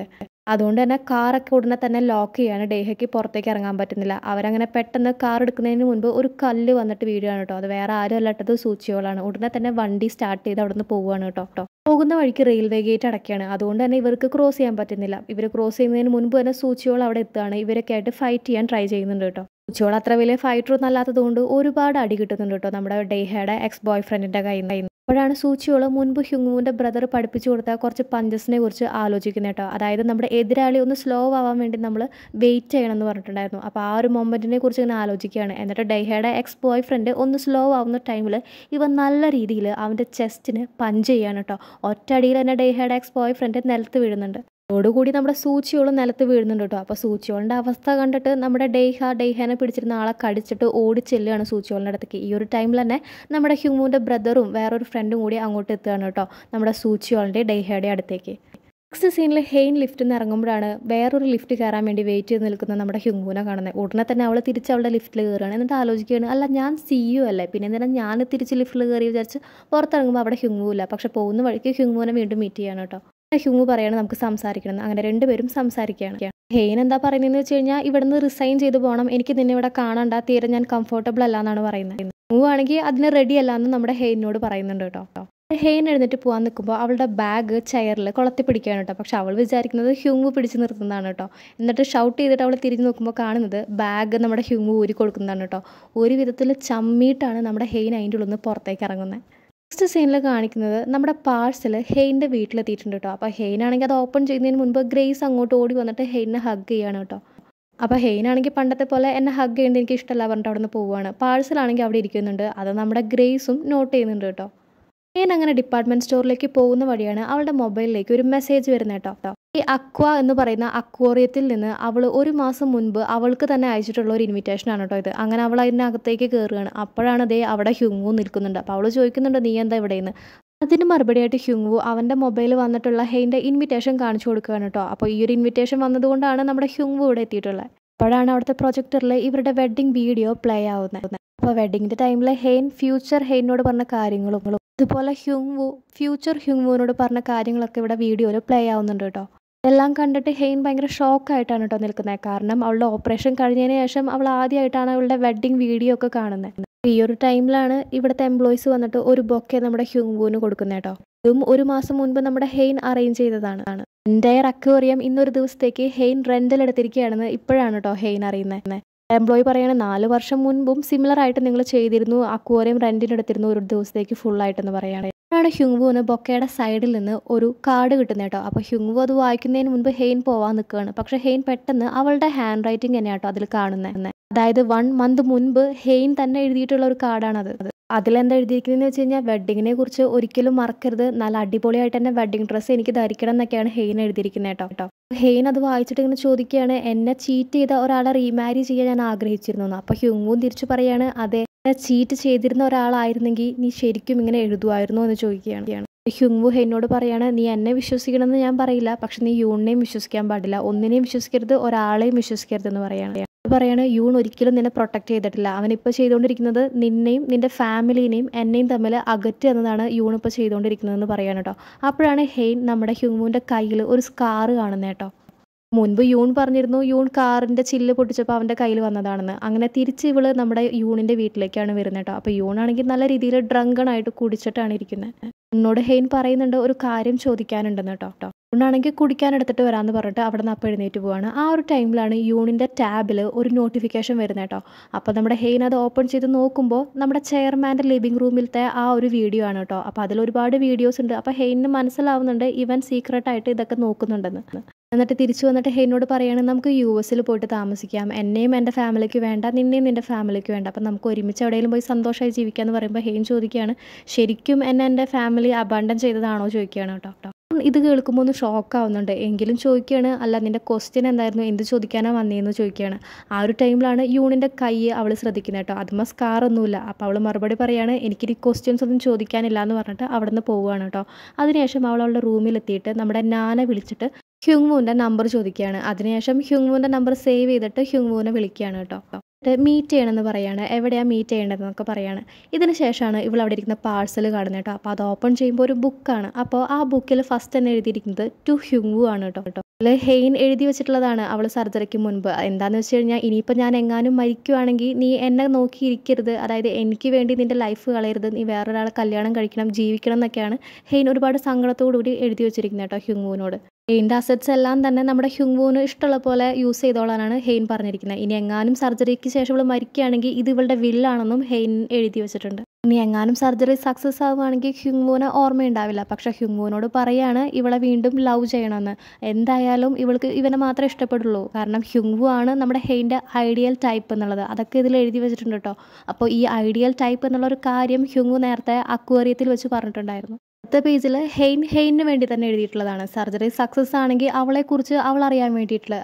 Speaker 1: അതുകൊണ്ട് തന്നെ കാറൊക്കെ ഉടനെ തന്നെ ലോക്ക് ചെയ്യാണ് ഡേഹയ്ക്ക് പുറത്തേക്ക് ഇറങ്ങാൻ പറ്റുന്നില്ല അവരങ്ങനെ പെട്ടെന്ന് കാർ എടുക്കുന്നതിന് മുൻപ് ഒരു കല്ല് വന്നിട്ട് വീഴുകയാണ് കേട്ടോ അത് വേറെ ആരും അല്ലാട്ടത് സൂചിയോളാണ് ഉടനെ തന്നെ വണ്ടി സ്റ്റാർട്ട് ചെയ്ത് അവിടെ നിന്ന് പോവുകയാണ് കേട്ടോ കേട്ടോ പോകുന്ന വഴിക്ക് റെയിൽവേ ഗേറ്റ് അടക്കുകയാണ് അതുകൊണ്ട് തന്നെ ഇവർക്ക് ക്രോസ് ചെയ്യാൻ പറ്റുന്നില്ല ഇവർ ക്രോസ് ചെയ്യുന്നതിന് മുൻപ് തന്നെ സൂചിയോൾ അവിടെ എത്തുകയാണ് ഇവരൊക്കെ ആയിട്ട് ഫൈറ്റ് ചെയ്യാൻ ട്രൈ ചെയ്യുന്നുണ്ട് കേട്ടോ സൂചിയോൾ അത്ര വലിയ ഫൈറ്റർ ഒന്നും അല്ലാത്തതുകൊണ്ട് ഒരുപാട് അടി കിട്ടുന്നുണ്ട് കേട്ടോ നമ്മുടെ ഡേഹയുടെ എക്സ് ബോയ് ഫ്രണ്ടിൻ്റെ കയ്യിൽ നിന്ന് അപ്പോഴാണ് സൂചിയോള് മുൻപ് ഹ്യുങ്ങുവിൻ്റെ ബ്രദർ പഠിപ്പിച്ചു കൊടുത്ത കുറച്ച് പഞ്ചസിനെ കുറിച്ച് ആലോചിക്കുന്നത് കേട്ടോ അതായത് നമ്മുടെ എതിരാളി ഒന്ന് സ്ലോ ആവാൻ വേണ്ടി നമ്മൾ വെയിറ്റ് ചെയ്യണം എന്ന് പറഞ്ഞിട്ടുണ്ടായിരുന്നു അപ്പോൾ ആ ഒരു മൊമെൻറ്റിനെ കുറിച്ച് ഇങ്ങനെ ആലോചിക്കുകയാണ് എന്നിട്ട് ഡൈഹയുടെ എക്സ് ബോയ് ഫ്രണ്ട് ഒന്ന് സ്ലോ ആവുന്ന ടൈമിൽ ഇവ നല്ല രീതിയിൽ അവൻ്റെ ചെസ്റ്റിന് പഞ്ച് ചെയ്യാണ് കേട്ടോ ഒറ്റയടിയിൽ തന്നെ ഡൈഹയുടെ എക്സ് ബോയ് ഫ്രണ്ട് നിലത്ത് വീഴുന്നുണ്ട് അതോടുകൂടി നമ്മുടെ സൂചിയോളം നിലത്ത് വീഴുന്നുണ്ട് കേട്ടോ അപ്പോൾ സൂചിയോളിൻ്റെ അവസ്ഥ കണ്ടിട്ട് നമ്മുടെ ഡെയ്ഹ ഡെയ്ഹേനെ പിടിച്ചിരുന്ന ആളെ കടിച്ചിട്ട് ഓടി ചെല്ലുകയാണ് സൂചിയോളിൻ്റെ അടുത്തേക്ക് ഈ ഒരു ടൈമിൽ തന്നെ നമ്മുടെ ഹ്യൂമുവിൻ്റെ ബ്രദറും വേറൊരു ഫ്രണ്ടും കൂടി അങ്ങോട്ട് എത്തുകയാണ് കേട്ടോ നമ്മുടെ സൂച്ചിയോളിൻ്റെ ഡെയ്ഹയുടെ അടുത്തേക്ക് നെക്സ്റ്റ് സീനിൽ ഹെയിൻ ലിഫ്റ്റിൽ നിന്ന് ഇറങ്ങുമ്പോഴാണ് വേറൊരു ലിഫ്റ്റ് കയറാൻ വേണ്ടി വെയിറ്റ് ചെയ്ത് നിൽക്കുന്ന നമ്മുടെ ഹ്യൂങ്കൂനെ കാണുന്നത് ഉടനെ തന്നെ അവൾ തിരിച്ച് അവളുടെ ലിഫ്റ്റിൽ കയറുകയാണ് എന്നിട്ട് ആലോചിക്കുകയാണ് അല്ല ഞാൻ സിയു അല്ലേ പിന്നെ എന്തിനാ ഞാൻ തിരിച്ച് ലിഫ്റ്റിൽ കയറി വിചാരിച്ച് പുറത്തിറങ്ങുമ്പോൾ അവിടെ ഹ്യൂങ്ങൂ ഇല്ല പക്ഷേ പോകുന്ന വഴിക്ക് ഹ്യൂങ്ങൂനെ വീണ്ടും മീറ്റ് ചെയ്യാണ് കേട്ടോ ഹ്യൂങ്ങു പറയാണ് നമുക്ക് സംസാരിക്കണം അങ്ങനെ രണ്ടുപേരും സംസാരിക്കുകയാണ് ഹെയിൻ എന്താ പറയുന്നതെന്ന് വെച്ച് കഴിഞ്ഞാൽ ഇവിടുന്ന് റിസൈൻ ചെയ്ത് പോകണം എനിക്ക് നിന്നെ ഇവിടെ കാണണ്ട തീരെ ഞാൻ കംഫർട്ടബിൾ അല്ല എന്നാണ് പറയുന്നത് പോവുകയാണെങ്കിൽ അതിന് റെഡിയല്ല എന്ന് നമ്മുടെ ഹെയിനോട് പറയുന്നുണ്ട് കേട്ടോ ഹെയിൻ എഴുന്നേറ്റ് പോകാൻ നിൽക്കുമ്പോൾ അവളുടെ ബാഗ് ചെയറിൽ കുളത്തി പിടിക്കുകയാണ് കേട്ടോ പക്ഷെ അവൾ വിചാരിക്കുന്നത് ഹ്യൂങ് പിടിച്ച് നിർത്തുന്നതാണ് കേട്ടോ എന്നിട്ട് ഷൗട്ട് ചെയ്തിട്ട് അവൾ തിരിഞ്ഞ് നോക്കുമ്പോൾ കാണുന്നത് ബാഗ് നമ്മുടെ ഹ്യൂങ് ഊരി കൊടുക്കുന്നതാണ് കേട്ടോ ഒരു വിധത്തിൽ ചമ്മിയിട്ടാണ് നമ്മുടെ ഹെയിൻ അതിൻ്റെ ഉള്ളിൽ നിന്ന് പുറത്തേക്ക് ഇറങ്ങുന്നത് നെക്സ്റ്റ് സീനിൽ കാണിക്കുന്നത് നമ്മുടെ പാഴ്സൽ ഹെയിൻ്റെ വീട്ടിലെത്തിയിട്ടുണ്ട് കേട്ടോ അപ്പോൾ ഹെയിൻ ആണെങ്കിൽ അത് ഓപ്പൺ ചെയ്യുന്നതിന് മുൻപ് ഗ്രേസ് അങ്ങോട്ട് ഓടി വന്നിട്ട് ഹെയിനെ ഹഗ് ചെയ്യാണ് കേട്ടോ അപ്പോൾ ഹെയിനാണെങ്കിൽ പണ്ടത്തെ പോലെ എന്നെ ഹഗ് ചെയ്യുന്നത് എനിക്ക് ഇഷ്ടമല്ല പറഞ്ഞിട്ട് അവിടെ നിന്ന് പോവുകയാണ് പാഴ്സലാണെങ്കിൽ അവിടെ ഇരിക്കുന്നുണ്ട് അത് നമ്മുടെ ഗ്രേസും നോട്ട് ചെയ്യുന്നുണ്ട് കേട്ടോ ഹെയിൻ അങ്ങനെ ഡിപ്പാർട്ട്മെൻറ്റ് സ്റ്റോറിലേക്ക് പോകുന്ന വഴിയാണ് അവളുടെ മൊബൈലിലേക്ക് ഒരു മെസ്സേജ് വരുന്നത് കേട്ടോ ഈ അക്വ എന്ന് പറയുന്ന അക്വോറിയത്തിൽ നിന്ന് അവൾ ഒരു മാസം മുൻപ് അവൾക്ക് തന്നെ അയച്ചിട്ടുള്ള ഒരു ഇൻവിറ്റേഷൻ ആണ് കേട്ടോ ഇത് അങ്ങനെ അവൾ അതിനകത്തേക്ക് കയറുകയാണ് അപ്പോഴാണ് അതേ അവിടെ ഹ്യൂങ്ങു നിൽക്കുന്നുണ്ട് അപ്പോൾ അവൾ ചോദിക്കുന്നുണ്ട് നീ എന്താ ഇവിടെ നിന്ന് അതിന് മറുപടിയായിട്ട് ഹ്യുങ്വു അവൻ്റെ മൊബൈൽ വന്നിട്ടുള്ള ഹെയിൻ്റെ ഇൻവിറ്റേഷൻ കാണിച്ചു കൊടുക്കുകയാണ് കേട്ടോ അപ്പോൾ ഈ ഒരു ഇൻവിറ്റേഷൻ വന്നതുകൊണ്ടാണ് നമ്മുടെ ഹ്യുങ്വു ഇവിടെ എത്തിയിട്ടുള്ളത് അപ്പോഴാണ് അവിടുത്തെ പ്രൊജക്ടറിൽ ഇവരുടെ വെഡിങ് വീഡിയോ പ്ലേ ആവുന്നത് അപ്പോൾ വെഡിങ്ങിൻ്റെ ടൈമിൽ ഹെയിൻ ഫ്യൂച്ചർ ഹെയിനോട് പറഞ്ഞ കാര്യങ്ങളും അതുപോലെ ഹ്യുങ്വു ഫ്യൂച്ചർ ഹ്യുങ്വുവിനോട് പറഞ്ഞ കാര്യങ്ങളൊക്കെ ഇവിടെ വീഡിയോയിൽ പ്ലേ ആവുന്നുണ്ട് കേട്ടോ എല്ലാം കണ്ടിട്ട് ഹെയിൻ ഭയങ്കര ഷോക്കായിട്ടാണ് കേട്ടോ നിൽക്കുന്നത് കാരണം അവളുടെ ഓപ്പറേഷൻ കഴിഞ്ഞതിന് ശേഷം അവൾ ആദ്യമായിട്ടാണ് അവളുടെ വെഡിങ് വീഡിയോ ഒക്കെ കാണുന്നത് ഈ ഒരു ടൈമിലാണ് ഇവിടുത്തെ എംപ്ലോയിസ് വന്നിട്ട് ഒരു ബൊക്കെ നമ്മുടെ ഹ്യൂങ്ബൂന് കൊടുക്കുന്നത് കേട്ടോ ഇതും ഒരു മാസം മുൻപ് നമ്മുടെ ഹെയിൻ അറേഞ്ച് ചെയ്തതാണ് എൻ്റയർ അക്വേറിയം ഇന്നൊരു ദിവസത്തേക്ക് ഹെയിൻ റെന്റൽ എടുത്തിരിക്കുകയാണെന്ന് ഇപ്പോഴാണ് കേട്ടോ ഹെയിൻ അറിയുന്നത് എംപ്ലോയി പറയണ നാല് വർഷം മുൻപും സിമിലർ ആയിട്ട് നിങ്ങൾ ചെയ്തിരുന്നു അക്വോറിയം എടുത്തിരുന്നു ഒരു ദിവസത്തേക്ക് ആയിട്ടെന്ന് പറയുകയാണെങ്കിൽ ാണ് ഹ്യുങ്വുവിന് ബൊക്കയുടെ സൈഡിൽ നിന്ന് ഒരു കാർഡ് കിട്ടുന്നത് കേട്ടോ അപ്പോൾ ഹ്യുങ്വു അത് വായിക്കുന്നതിന് മുൻപ് ഹെയിൻ പോവാൻ നിൽക്കുകയാണ് പക്ഷേ ഹെയിൻ പെട്ടെന്ന് അവളുടെ ഹാൻഡ് റൈറ്റിംഗ് തന്നെയാട്ടോ അതിൽ കാണുന്നത് അതായത് വൺ മന്ത് മുൻപ് ഹെയിൻ തന്നെ എഴുതിയിട്ടുള്ള ഒരു കാർഡാണത് അതിലെന്താ എഴുതിയിരിക്കുന്നതെന്ന് വെച്ച് കഴിഞ്ഞാൽ വെഡിങ്ങിനെ കുറിച്ച് ഒരിക്കലും മറക്കരുത് നല്ല അടിപൊളിയായിട്ട് തന്നെ വെഡിങ് ഡ്രസ്സ് എനിക്ക് ധരിക്കണം എന്നൊക്കെയാണ് ഹെയിൻ എഴുതിയിരിക്കുന്നത് കേട്ടോ കേട്ടോ ഹെയിൻ അത് വായിച്ചിട്ട് ഇങ്ങനെ ചോദിക്കുകയാണ് എന്നെ ചീറ്റ് ചെയ്ത ഒരാളെ റീമാരി ചെയ്യാൻ ഞാൻ ആഗ്രഹിച്ചിരുന്നു അപ്പോൾ ഹ്യൂങ്ങും തിരിച്ചു പറയാണ് അതെ ചീറ്റ് ചെയ്തിരുന്ന ഒരാളായിരുന്നെങ്കിൽ നീ ശരിക്കും ഇങ്ങനെ എഴുതുമായിരുന്നു എന്ന് ചോദിക്കുകയാണ് ഹ്യുങ്വു ഹെയിനോട് പറയാണ് നീ എന്നെ വിശ്വസിക്കണമെന്ന് ഞാൻ പറയില്ല പക്ഷെ നീ യൂണിനെയും വിശ്വസിക്കാൻ പാടില്ല ഒന്നിനെയും വിശ്വസിക്കരുത് ഒരാളെയും വിശ്വസിക്കരുത് എന്ന് പറയുകയാണ് പറയാണ് യൂൺ ഒരിക്കലും നിന്നെ പ്രൊട്ടക്റ്റ് ചെയ്തിട്ടില്ല അവനിപ്പോൾ ചെയ്തുകൊണ്ടിരിക്കുന്നത് നിന്നെയും നിന്റെ ഫാമിലിനെയും എന്നെയും തമ്മിൽ അകറ്റുക എന്നതാണ് യൂൺ ഇപ്പോൾ എന്ന് പറയാണ് കേട്ടോ അപ്പോഴാണ് ഹെയ്ൻ നമ്മുടെ ഹ്യൂമുവിൻ്റെ കയ്യിൽ ഒരു സ്കാർ കാണുന്നത് കേട്ടോ മുൻപ് യൂൺ പറഞ്ഞിരുന്നു യൂൺ കാറിൻ്റെ ചില്ല് പൊട്ടിച്ചപ്പോൾ അവൻ്റെ കയ്യിൽ വന്നതാണെന്ന് അങ്ങനെ തിരിച്ച് ഇവള് നമ്മുടെ യൂണിൻ്റെ വീട്ടിലേക്കാണ് വരുന്നത് കേട്ടോ അപ്പോൾ യൂൺ ആണെങ്കിൽ നല്ല രീതിയിൽ ഡ്രങ്കണായിട്ട് കുടിച്ചിട്ടാണ് ഇരിക്കുന്നത് എന്നോട് ഹെയിൻ പറയുന്നുണ്ട് ഒരു കാര്യം ചോദിക്കാനുണ്ടെന്ന് കേട്ടോ അതുകൊണ്ടാണെങ്കിൽ കുടിക്കാൻ എടുത്തിട്ട് വരാമെന്ന് പറഞ്ഞിട്ട് അവിടെ നിന്ന് അപ്പം എഴുന്നേറ്റ് പോവാണ് ആ ഒരു ടൈമിലാണ് യൂണിൻ്റെ ടാബിൽ ഒരു നോട്ടിഫിക്കേഷൻ വരുന്നത് കേട്ടോ അപ്പോൾ നമ്മുടെ ഹെയിൻ അത് ഓപ്പൺ ചെയ്ത് നോക്കുമ്പോൾ നമ്മുടെ ചെയർമാൻ്റെ ലിവിങ് റൂമിലത്തെ ആ ഒരു വീഡിയോ ആണ് കേട്ടോ അപ്പോൾ അതിൽ ഒരുപാട് വീഡിയോസ് ഉണ്ട് അപ്പോൾ ഹെയിനിന് മനസ്സിലാവുന്നുണ്ട് ഇവൻ സീക്രട്ടായിട്ട് ഇതൊക്കെ നോക്കുന്നുണ്ടെന്ന് എന്നിട്ട് തിരിച്ചു വന്നിട്ട് ഹെയിനോട് പറയുകയാണ് നമുക്ക് യു എസിൽ പോയിട്ട് താമസിക്കാം എന്നെയും എൻ്റെ ഫാമിലിക്ക് വേണ്ട നിന്നെയും നിൻ്റെ ഫാമിലിക്ക് വേണ്ട അപ്പം നമുക്ക് ഒരുമിച്ച് എവിടെയെങ്കിലും പോയി സന്തോഷമായി ജീവിക്കാമെന്ന് പറയുമ്പോൾ ഹെയിൻ ചോദിക്കുകയാണ് ശരിക്കും എന്നെ എൻ്റെ ഫാമിലി അബാണ്ടൻ ചെയ്തതാണോ ചോദിക്കുകയാണ് കേട്ടോ ഇത് കേൾക്കുമ്പോൾ ഒന്ന് ആവുന്നുണ്ട് എങ്കിലും ചോദിക്കുകയാണ് അല്ല നിന്റെ ക്വസ്റ്റ്യൻ എന്തായിരുന്നു എന്ത് ചോദിക്കാനാണ് വന്നതെന്ന് ചോദിക്കുകയാണ് ആ ഒരു ടൈമിലാണ് യൂണിൻ്റെ കൈ അവൾ ശ്രദ്ധിക്കുന്നത് കേട്ടോ അതുമ്മ ഒന്നുമില്ല അപ്പോൾ അവൾ മറുപടി എനിക്ക് എനിക്കിനി ക്വസ്റ്റ്യൻസ് ഒന്നും ചോദിക്കാനില്ല എന്ന് പറഞ്ഞിട്ട് അവിടെ നിന്ന് പോവുകയാണ് കേട്ടോ അതിനുശേഷം അവൾ അവളുടെ റൂമിലെത്തിയിട്ട് നമ്മുടെ നാനെ വിളിച്ചിട്ട് ഹ്യുങ്മൂൻ്റെ നമ്പർ ചോദിക്കുകയാണ് അതിനുശേഷം ഹ്യുങ്മൂൻ്റെ നമ്പർ സേവ് ചെയ്തിട്ട് ഹ്യുങ്മൂനെ വിളിക്കുകയാണ് കേട്ടോ മീറ്റ് ചെയ്യണമെന്ന് പറയാണ് എവിടെയാണ് മീറ്റ് ചെയ്യേണ്ടതെന്നൊക്കെ പറയാണ് ഇതിന് ശേഷമാണ് ഇവൾ അവിടെ ഇരിക്കുന്ന പാഴ്സൽ കാണുന്നത് കേട്ടോ അപ്പോൾ അത് ഓപ്പൺ ചെയ്യുമ്പോൾ ഒരു ബുക്കാണ് അപ്പോൾ ആ ബുക്കിൽ ഫസ്റ്റ് തന്നെ എഴുതിയിരിക്കുന്നത് ടു ഹ്യുങ്ങു ആണ് കേട്ടോ കേട്ടോ അതിൽ ഹെയിൻ എഴുതി വെച്ചിട്ടുള്ളതാണ് അവൾ സർജറിക്ക് മുൻപ് എന്താണെന്ന് വെച്ച് കഴിഞ്ഞാൽ ഇനിയിപ്പോൾ ഞാൻ എങ്ങാനും മരിക്കുവാണെങ്കിൽ നീ എന്നെ നോക്കിയിരിക്കരുത് അതായത് എനിക്ക് വേണ്ടി നിൻ്റെ ലൈഫ് കളയരുത് നീ വേറൊരാളെ കല്യാണം കഴിക്കണം ജീവിക്കണം എന്നൊക്കെയാണ് ഹെയിൻ ഒരുപാട് സങ്കടത്തോടുകൂടി എഴുതി വെച്ചിരിക്കുന്നത് കേട്ടോ ഹ്യൂങ്ങുവിനോട് ഹെയിൻ്റെ അസറ്റ്സ് എല്ലാം തന്നെ നമ്മുടെ ഹ്യുങ്വൂന് ഇഷ്ടമുള്ള പോലെ യൂസ് ചെയ്തോളാനാണ് ഹെയിൻ പറഞ്ഞിരിക്കുന്നത് ഇനി എങ്ങാനും സർജറിക്ക് ശേഷം ഇവൾ മരിക്കുകയാണെങ്കിൽ ഇത് ഇവളുടെ വില്ലാണെന്നും ഹെയിൻ എഴുതി വെച്ചിട്ടുണ്ട് ഇനി എങ്ങാനും സർജറി സക്സസ് ആവുകയാണെങ്കിൽ ഹ്യുങ്വൂന് ഓർമ്മയുണ്ടാവില്ല പക്ഷേ ഹ്യുങ്വൂനോട് പറയാണ് ഇവളെ വീണ്ടും ലവ് ചെയ്യണമെന്ന് എന്തായാലും ഇവൾക്ക് ഇവനെ മാത്രമേ ഇഷ്ടപ്പെടുള്ളൂ കാരണം ഹ്യുങ്വു ആണ് നമ്മുടെ ഹെയിൻ്റെ ഐഡിയൽ ടൈപ്പ് എന്നുള്ളത് അതൊക്കെ ഇതിൽ എഴുതി വെച്ചിട്ടുണ്ട് കേട്ടോ അപ്പോൾ ഈ ഐഡിയൽ ടൈപ്പ് എന്നുള്ള ഒരു കാര്യം ഹ്യുങ്വു നേരത്തെ അക്വേറിയത്തിൽ വെച്ച് പറഞ്ഞിട്ടുണ്ടായിരുന്നു അടുത്ത പേജിൽ ഹെയിൻ ഹെയിന് വേണ്ടി തന്നെ എഴുതിയിട്ടുള്ളതാണ് സർജറി സക്സസ് ആണെങ്കിൽ അവളെക്കുറിച്ച് അവൾ അറിയാൻ വേണ്ടിയിട്ടുള്ള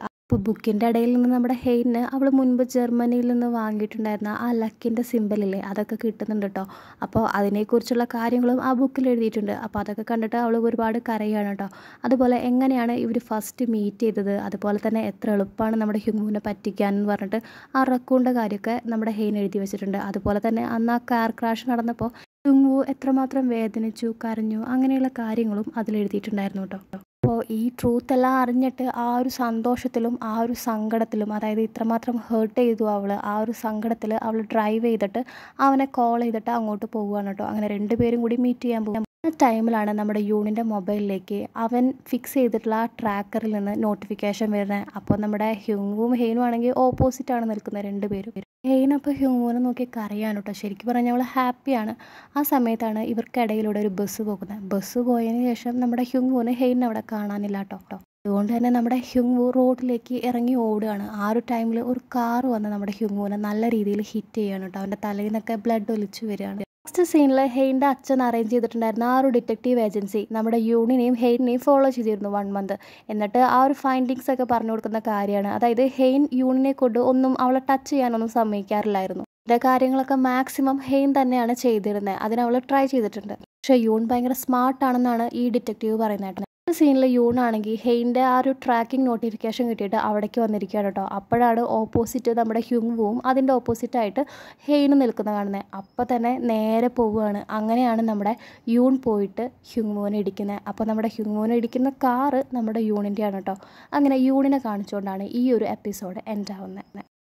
Speaker 1: ബുക്കിൻ്റെ ഇടയിൽ നിന്ന് നമ്മുടെ ഹെയിന് അവൾ മുൻപ് ജർമ്മനിയിൽ നിന്ന് വാങ്ങിയിട്ടുണ്ടായിരുന്ന ആ ലക്കിൻ്റെ സിമ്പലില്ലേ അതൊക്കെ കിട്ടുന്നുണ്ട് കേട്ടോ അപ്പോൾ അതിനെക്കുറിച്ചുള്ള കാര്യങ്ങളും ആ ബുക്കിൽ എഴുതിയിട്ടുണ്ട് അപ്പോൾ അതൊക്കെ കണ്ടിട്ട് അവൾ ഒരുപാട് കരയാണ് കേട്ടോ അതുപോലെ എങ്ങനെയാണ് ഇവർ ഫസ്റ്റ് മീറ്റ് ചെയ്തത് അതുപോലെ തന്നെ എത്ര എളുപ്പമാണ് നമ്മുടെ ഹ്യൂമുവിനെ പറ്റിക്കാൻ എന്ന് പറഞ്ഞിട്ട് ആ റക്കൂൻ്റെ കാര്യമൊക്കെ നമ്മുടെ ഹെയിൻ എഴുതി വെച്ചിട്ടുണ്ട് അതുപോലെ തന്നെ അന്ന് ആ കാർ ക്രാഷ് നടന്നപ്പോൾ തുങ്ങു എത്രമാത്രം വേദനിച്ചു കരഞ്ഞു അങ്ങനെയുള്ള കാര്യങ്ങളും എഴുതിയിട്ടുണ്ടായിരുന്നു കേട്ടോ അപ്പോൾ ഈ ട്രൂത്ത് എല്ലാം അറിഞ്ഞിട്ട് ആ ഒരു സന്തോഷത്തിലും ആ ഒരു സങ്കടത്തിലും അതായത് ഇത്രമാത്രം ഹേർട്ട് ചെയ്തു അവൾ ആ ഒരു സങ്കടത്തിൽ അവൾ ഡ്രൈവ് ചെയ്തിട്ട് അവനെ കോൾ ചെയ്തിട്ട് അങ്ങോട്ട് പോവുകയാണ് കേട്ടോ അങ്ങനെ രണ്ടുപേരും കൂടി മീറ്റ് ചെയ്യാൻ പോകും ടൈമിലാണ് നമ്മുടെ യൂണിൻ്റെ മൊബൈലിലേക്ക് അവൻ ഫിക്സ് ചെയ്തിട്ടുള്ള ആ ട്രാക്കറിൽ നിന്ന് നോട്ടിഫിക്കേഷൻ വരുന്നത് അപ്പോൾ നമ്മുടെ ഹ്യൂങ്ങും ഹെയ്നും ആണെങ്കിൽ ഓപ്പോസിറ്റാണ് നിൽക്കുന്നത് രണ്ട് പേരും ഹെയ്നപ്പോൾ ഹ്യൂമോനെ നോക്കി കറിയാണ് കേട്ടോ ശരിക്കും പറഞ്ഞാൽ അവൾ ഹാപ്പിയാണ് ആ സമയത്താണ് ഇവർക്കിടയിലൂടെ ഒരു ബസ് പോകുന്നത് ബസ് പോയതിന് ശേഷം നമ്മുടെ ഹ്യൂമോന് ഹെയ്നെ അവിടെ കാണാനില്ല കേട്ടോ കേട്ടോ അതുകൊണ്ട് തന്നെ നമ്മുടെ ഹ്യൂങ്ങു റോഡിലേക്ക് ഇറങ്ങി ഓടുകയാണ് ആ ഒരു ടൈമിൽ ഒരു കാർ വന്ന് നമ്മുടെ ഹ്യൂങ്ങുവിനെ നല്ല രീതിയിൽ ഹിറ്റ് ചെയ്യുകയാണ് കേട്ടോ അവൻ്റെ തലയിൽ നിന്നൊക്കെ ബ്ലഡ് ഒലിച്ചു വരികയാണ് നെക്സ്റ്റ് സീനിൽ ഹെയിൻ്റെ അച്ഛൻ അറേഞ്ച് ചെയ്തിട്ടുണ്ടായിരുന്ന ആ ഒരു ഡിറ്റക്റ്റീവ് ഏജൻസി നമ്മുടെ യൂണിനെയും ഹെയിനെയും ഫോളോ ചെയ്തിരുന്നു വൺ മന്ത് എന്നിട്ട് ആ ഒരു ഫൈൻഡിങ്സ് ഒക്കെ പറഞ്ഞു കൊടുക്കുന്ന കാര്യമാണ് അതായത് ഹെയിൻ യൂണിനെ കൊണ്ട് ഒന്നും അവളെ ടച്ച് ചെയ്യാനൊന്നും സമ്മതിക്കാറില്ലായിരുന്നു ഇതിൻ്റെ കാര്യങ്ങളൊക്കെ മാക്സിമം ഹെയിൻ തന്നെയാണ് ചെയ്തിരുന്നത് അതിനവൾ ട്രൈ ചെയ്തിട്ടുണ്ട് പക്ഷേ യൂൺ ഭയങ്കര സ്മാർട്ടാണെന്നാണ് ഈ ഡിറ്റക്റ്റീവ് പറയുന്നത് സീനിൽ യൂണാണെങ്കിൽ ഹെയിൻ്റെ ആ ഒരു ട്രാക്കിംഗ് നോട്ടിഫിക്കേഷൻ കിട്ടിയിട്ട് അവിടേക്ക് വന്നിരിക്കുകയാണ് കേട്ടോ അപ്പോഴാണ് ഓപ്പോസിറ്റ് നമ്മുടെ ഹ്യുങ്വും അതിൻ്റെ ഓപ്പോസിറ്റായിട്ട് ഹെയിന് നിൽക്കുന്ന കാണുന്നത് അപ്പോൾ തന്നെ നേരെ പോവുകയാണ് അങ്ങനെയാണ് നമ്മുടെ യൂൺ പോയിട്ട് ഹ്യൂങ്വുവിനെ ഇടിക്കുന്നത് അപ്പോൾ നമ്മുടെ ഹ്യൂങ്വുവിനെ ഇടിക്കുന്ന കാറ് നമ്മുടെ യൂണിൻ്റെയാണ് കേട്ടോ അങ്ങനെ യൂണിനെ കാണിച്ചുകൊണ്ടാണ് ഈ ഒരു എപ്പിസോഡ് എൻഡ് ആവുന്നത്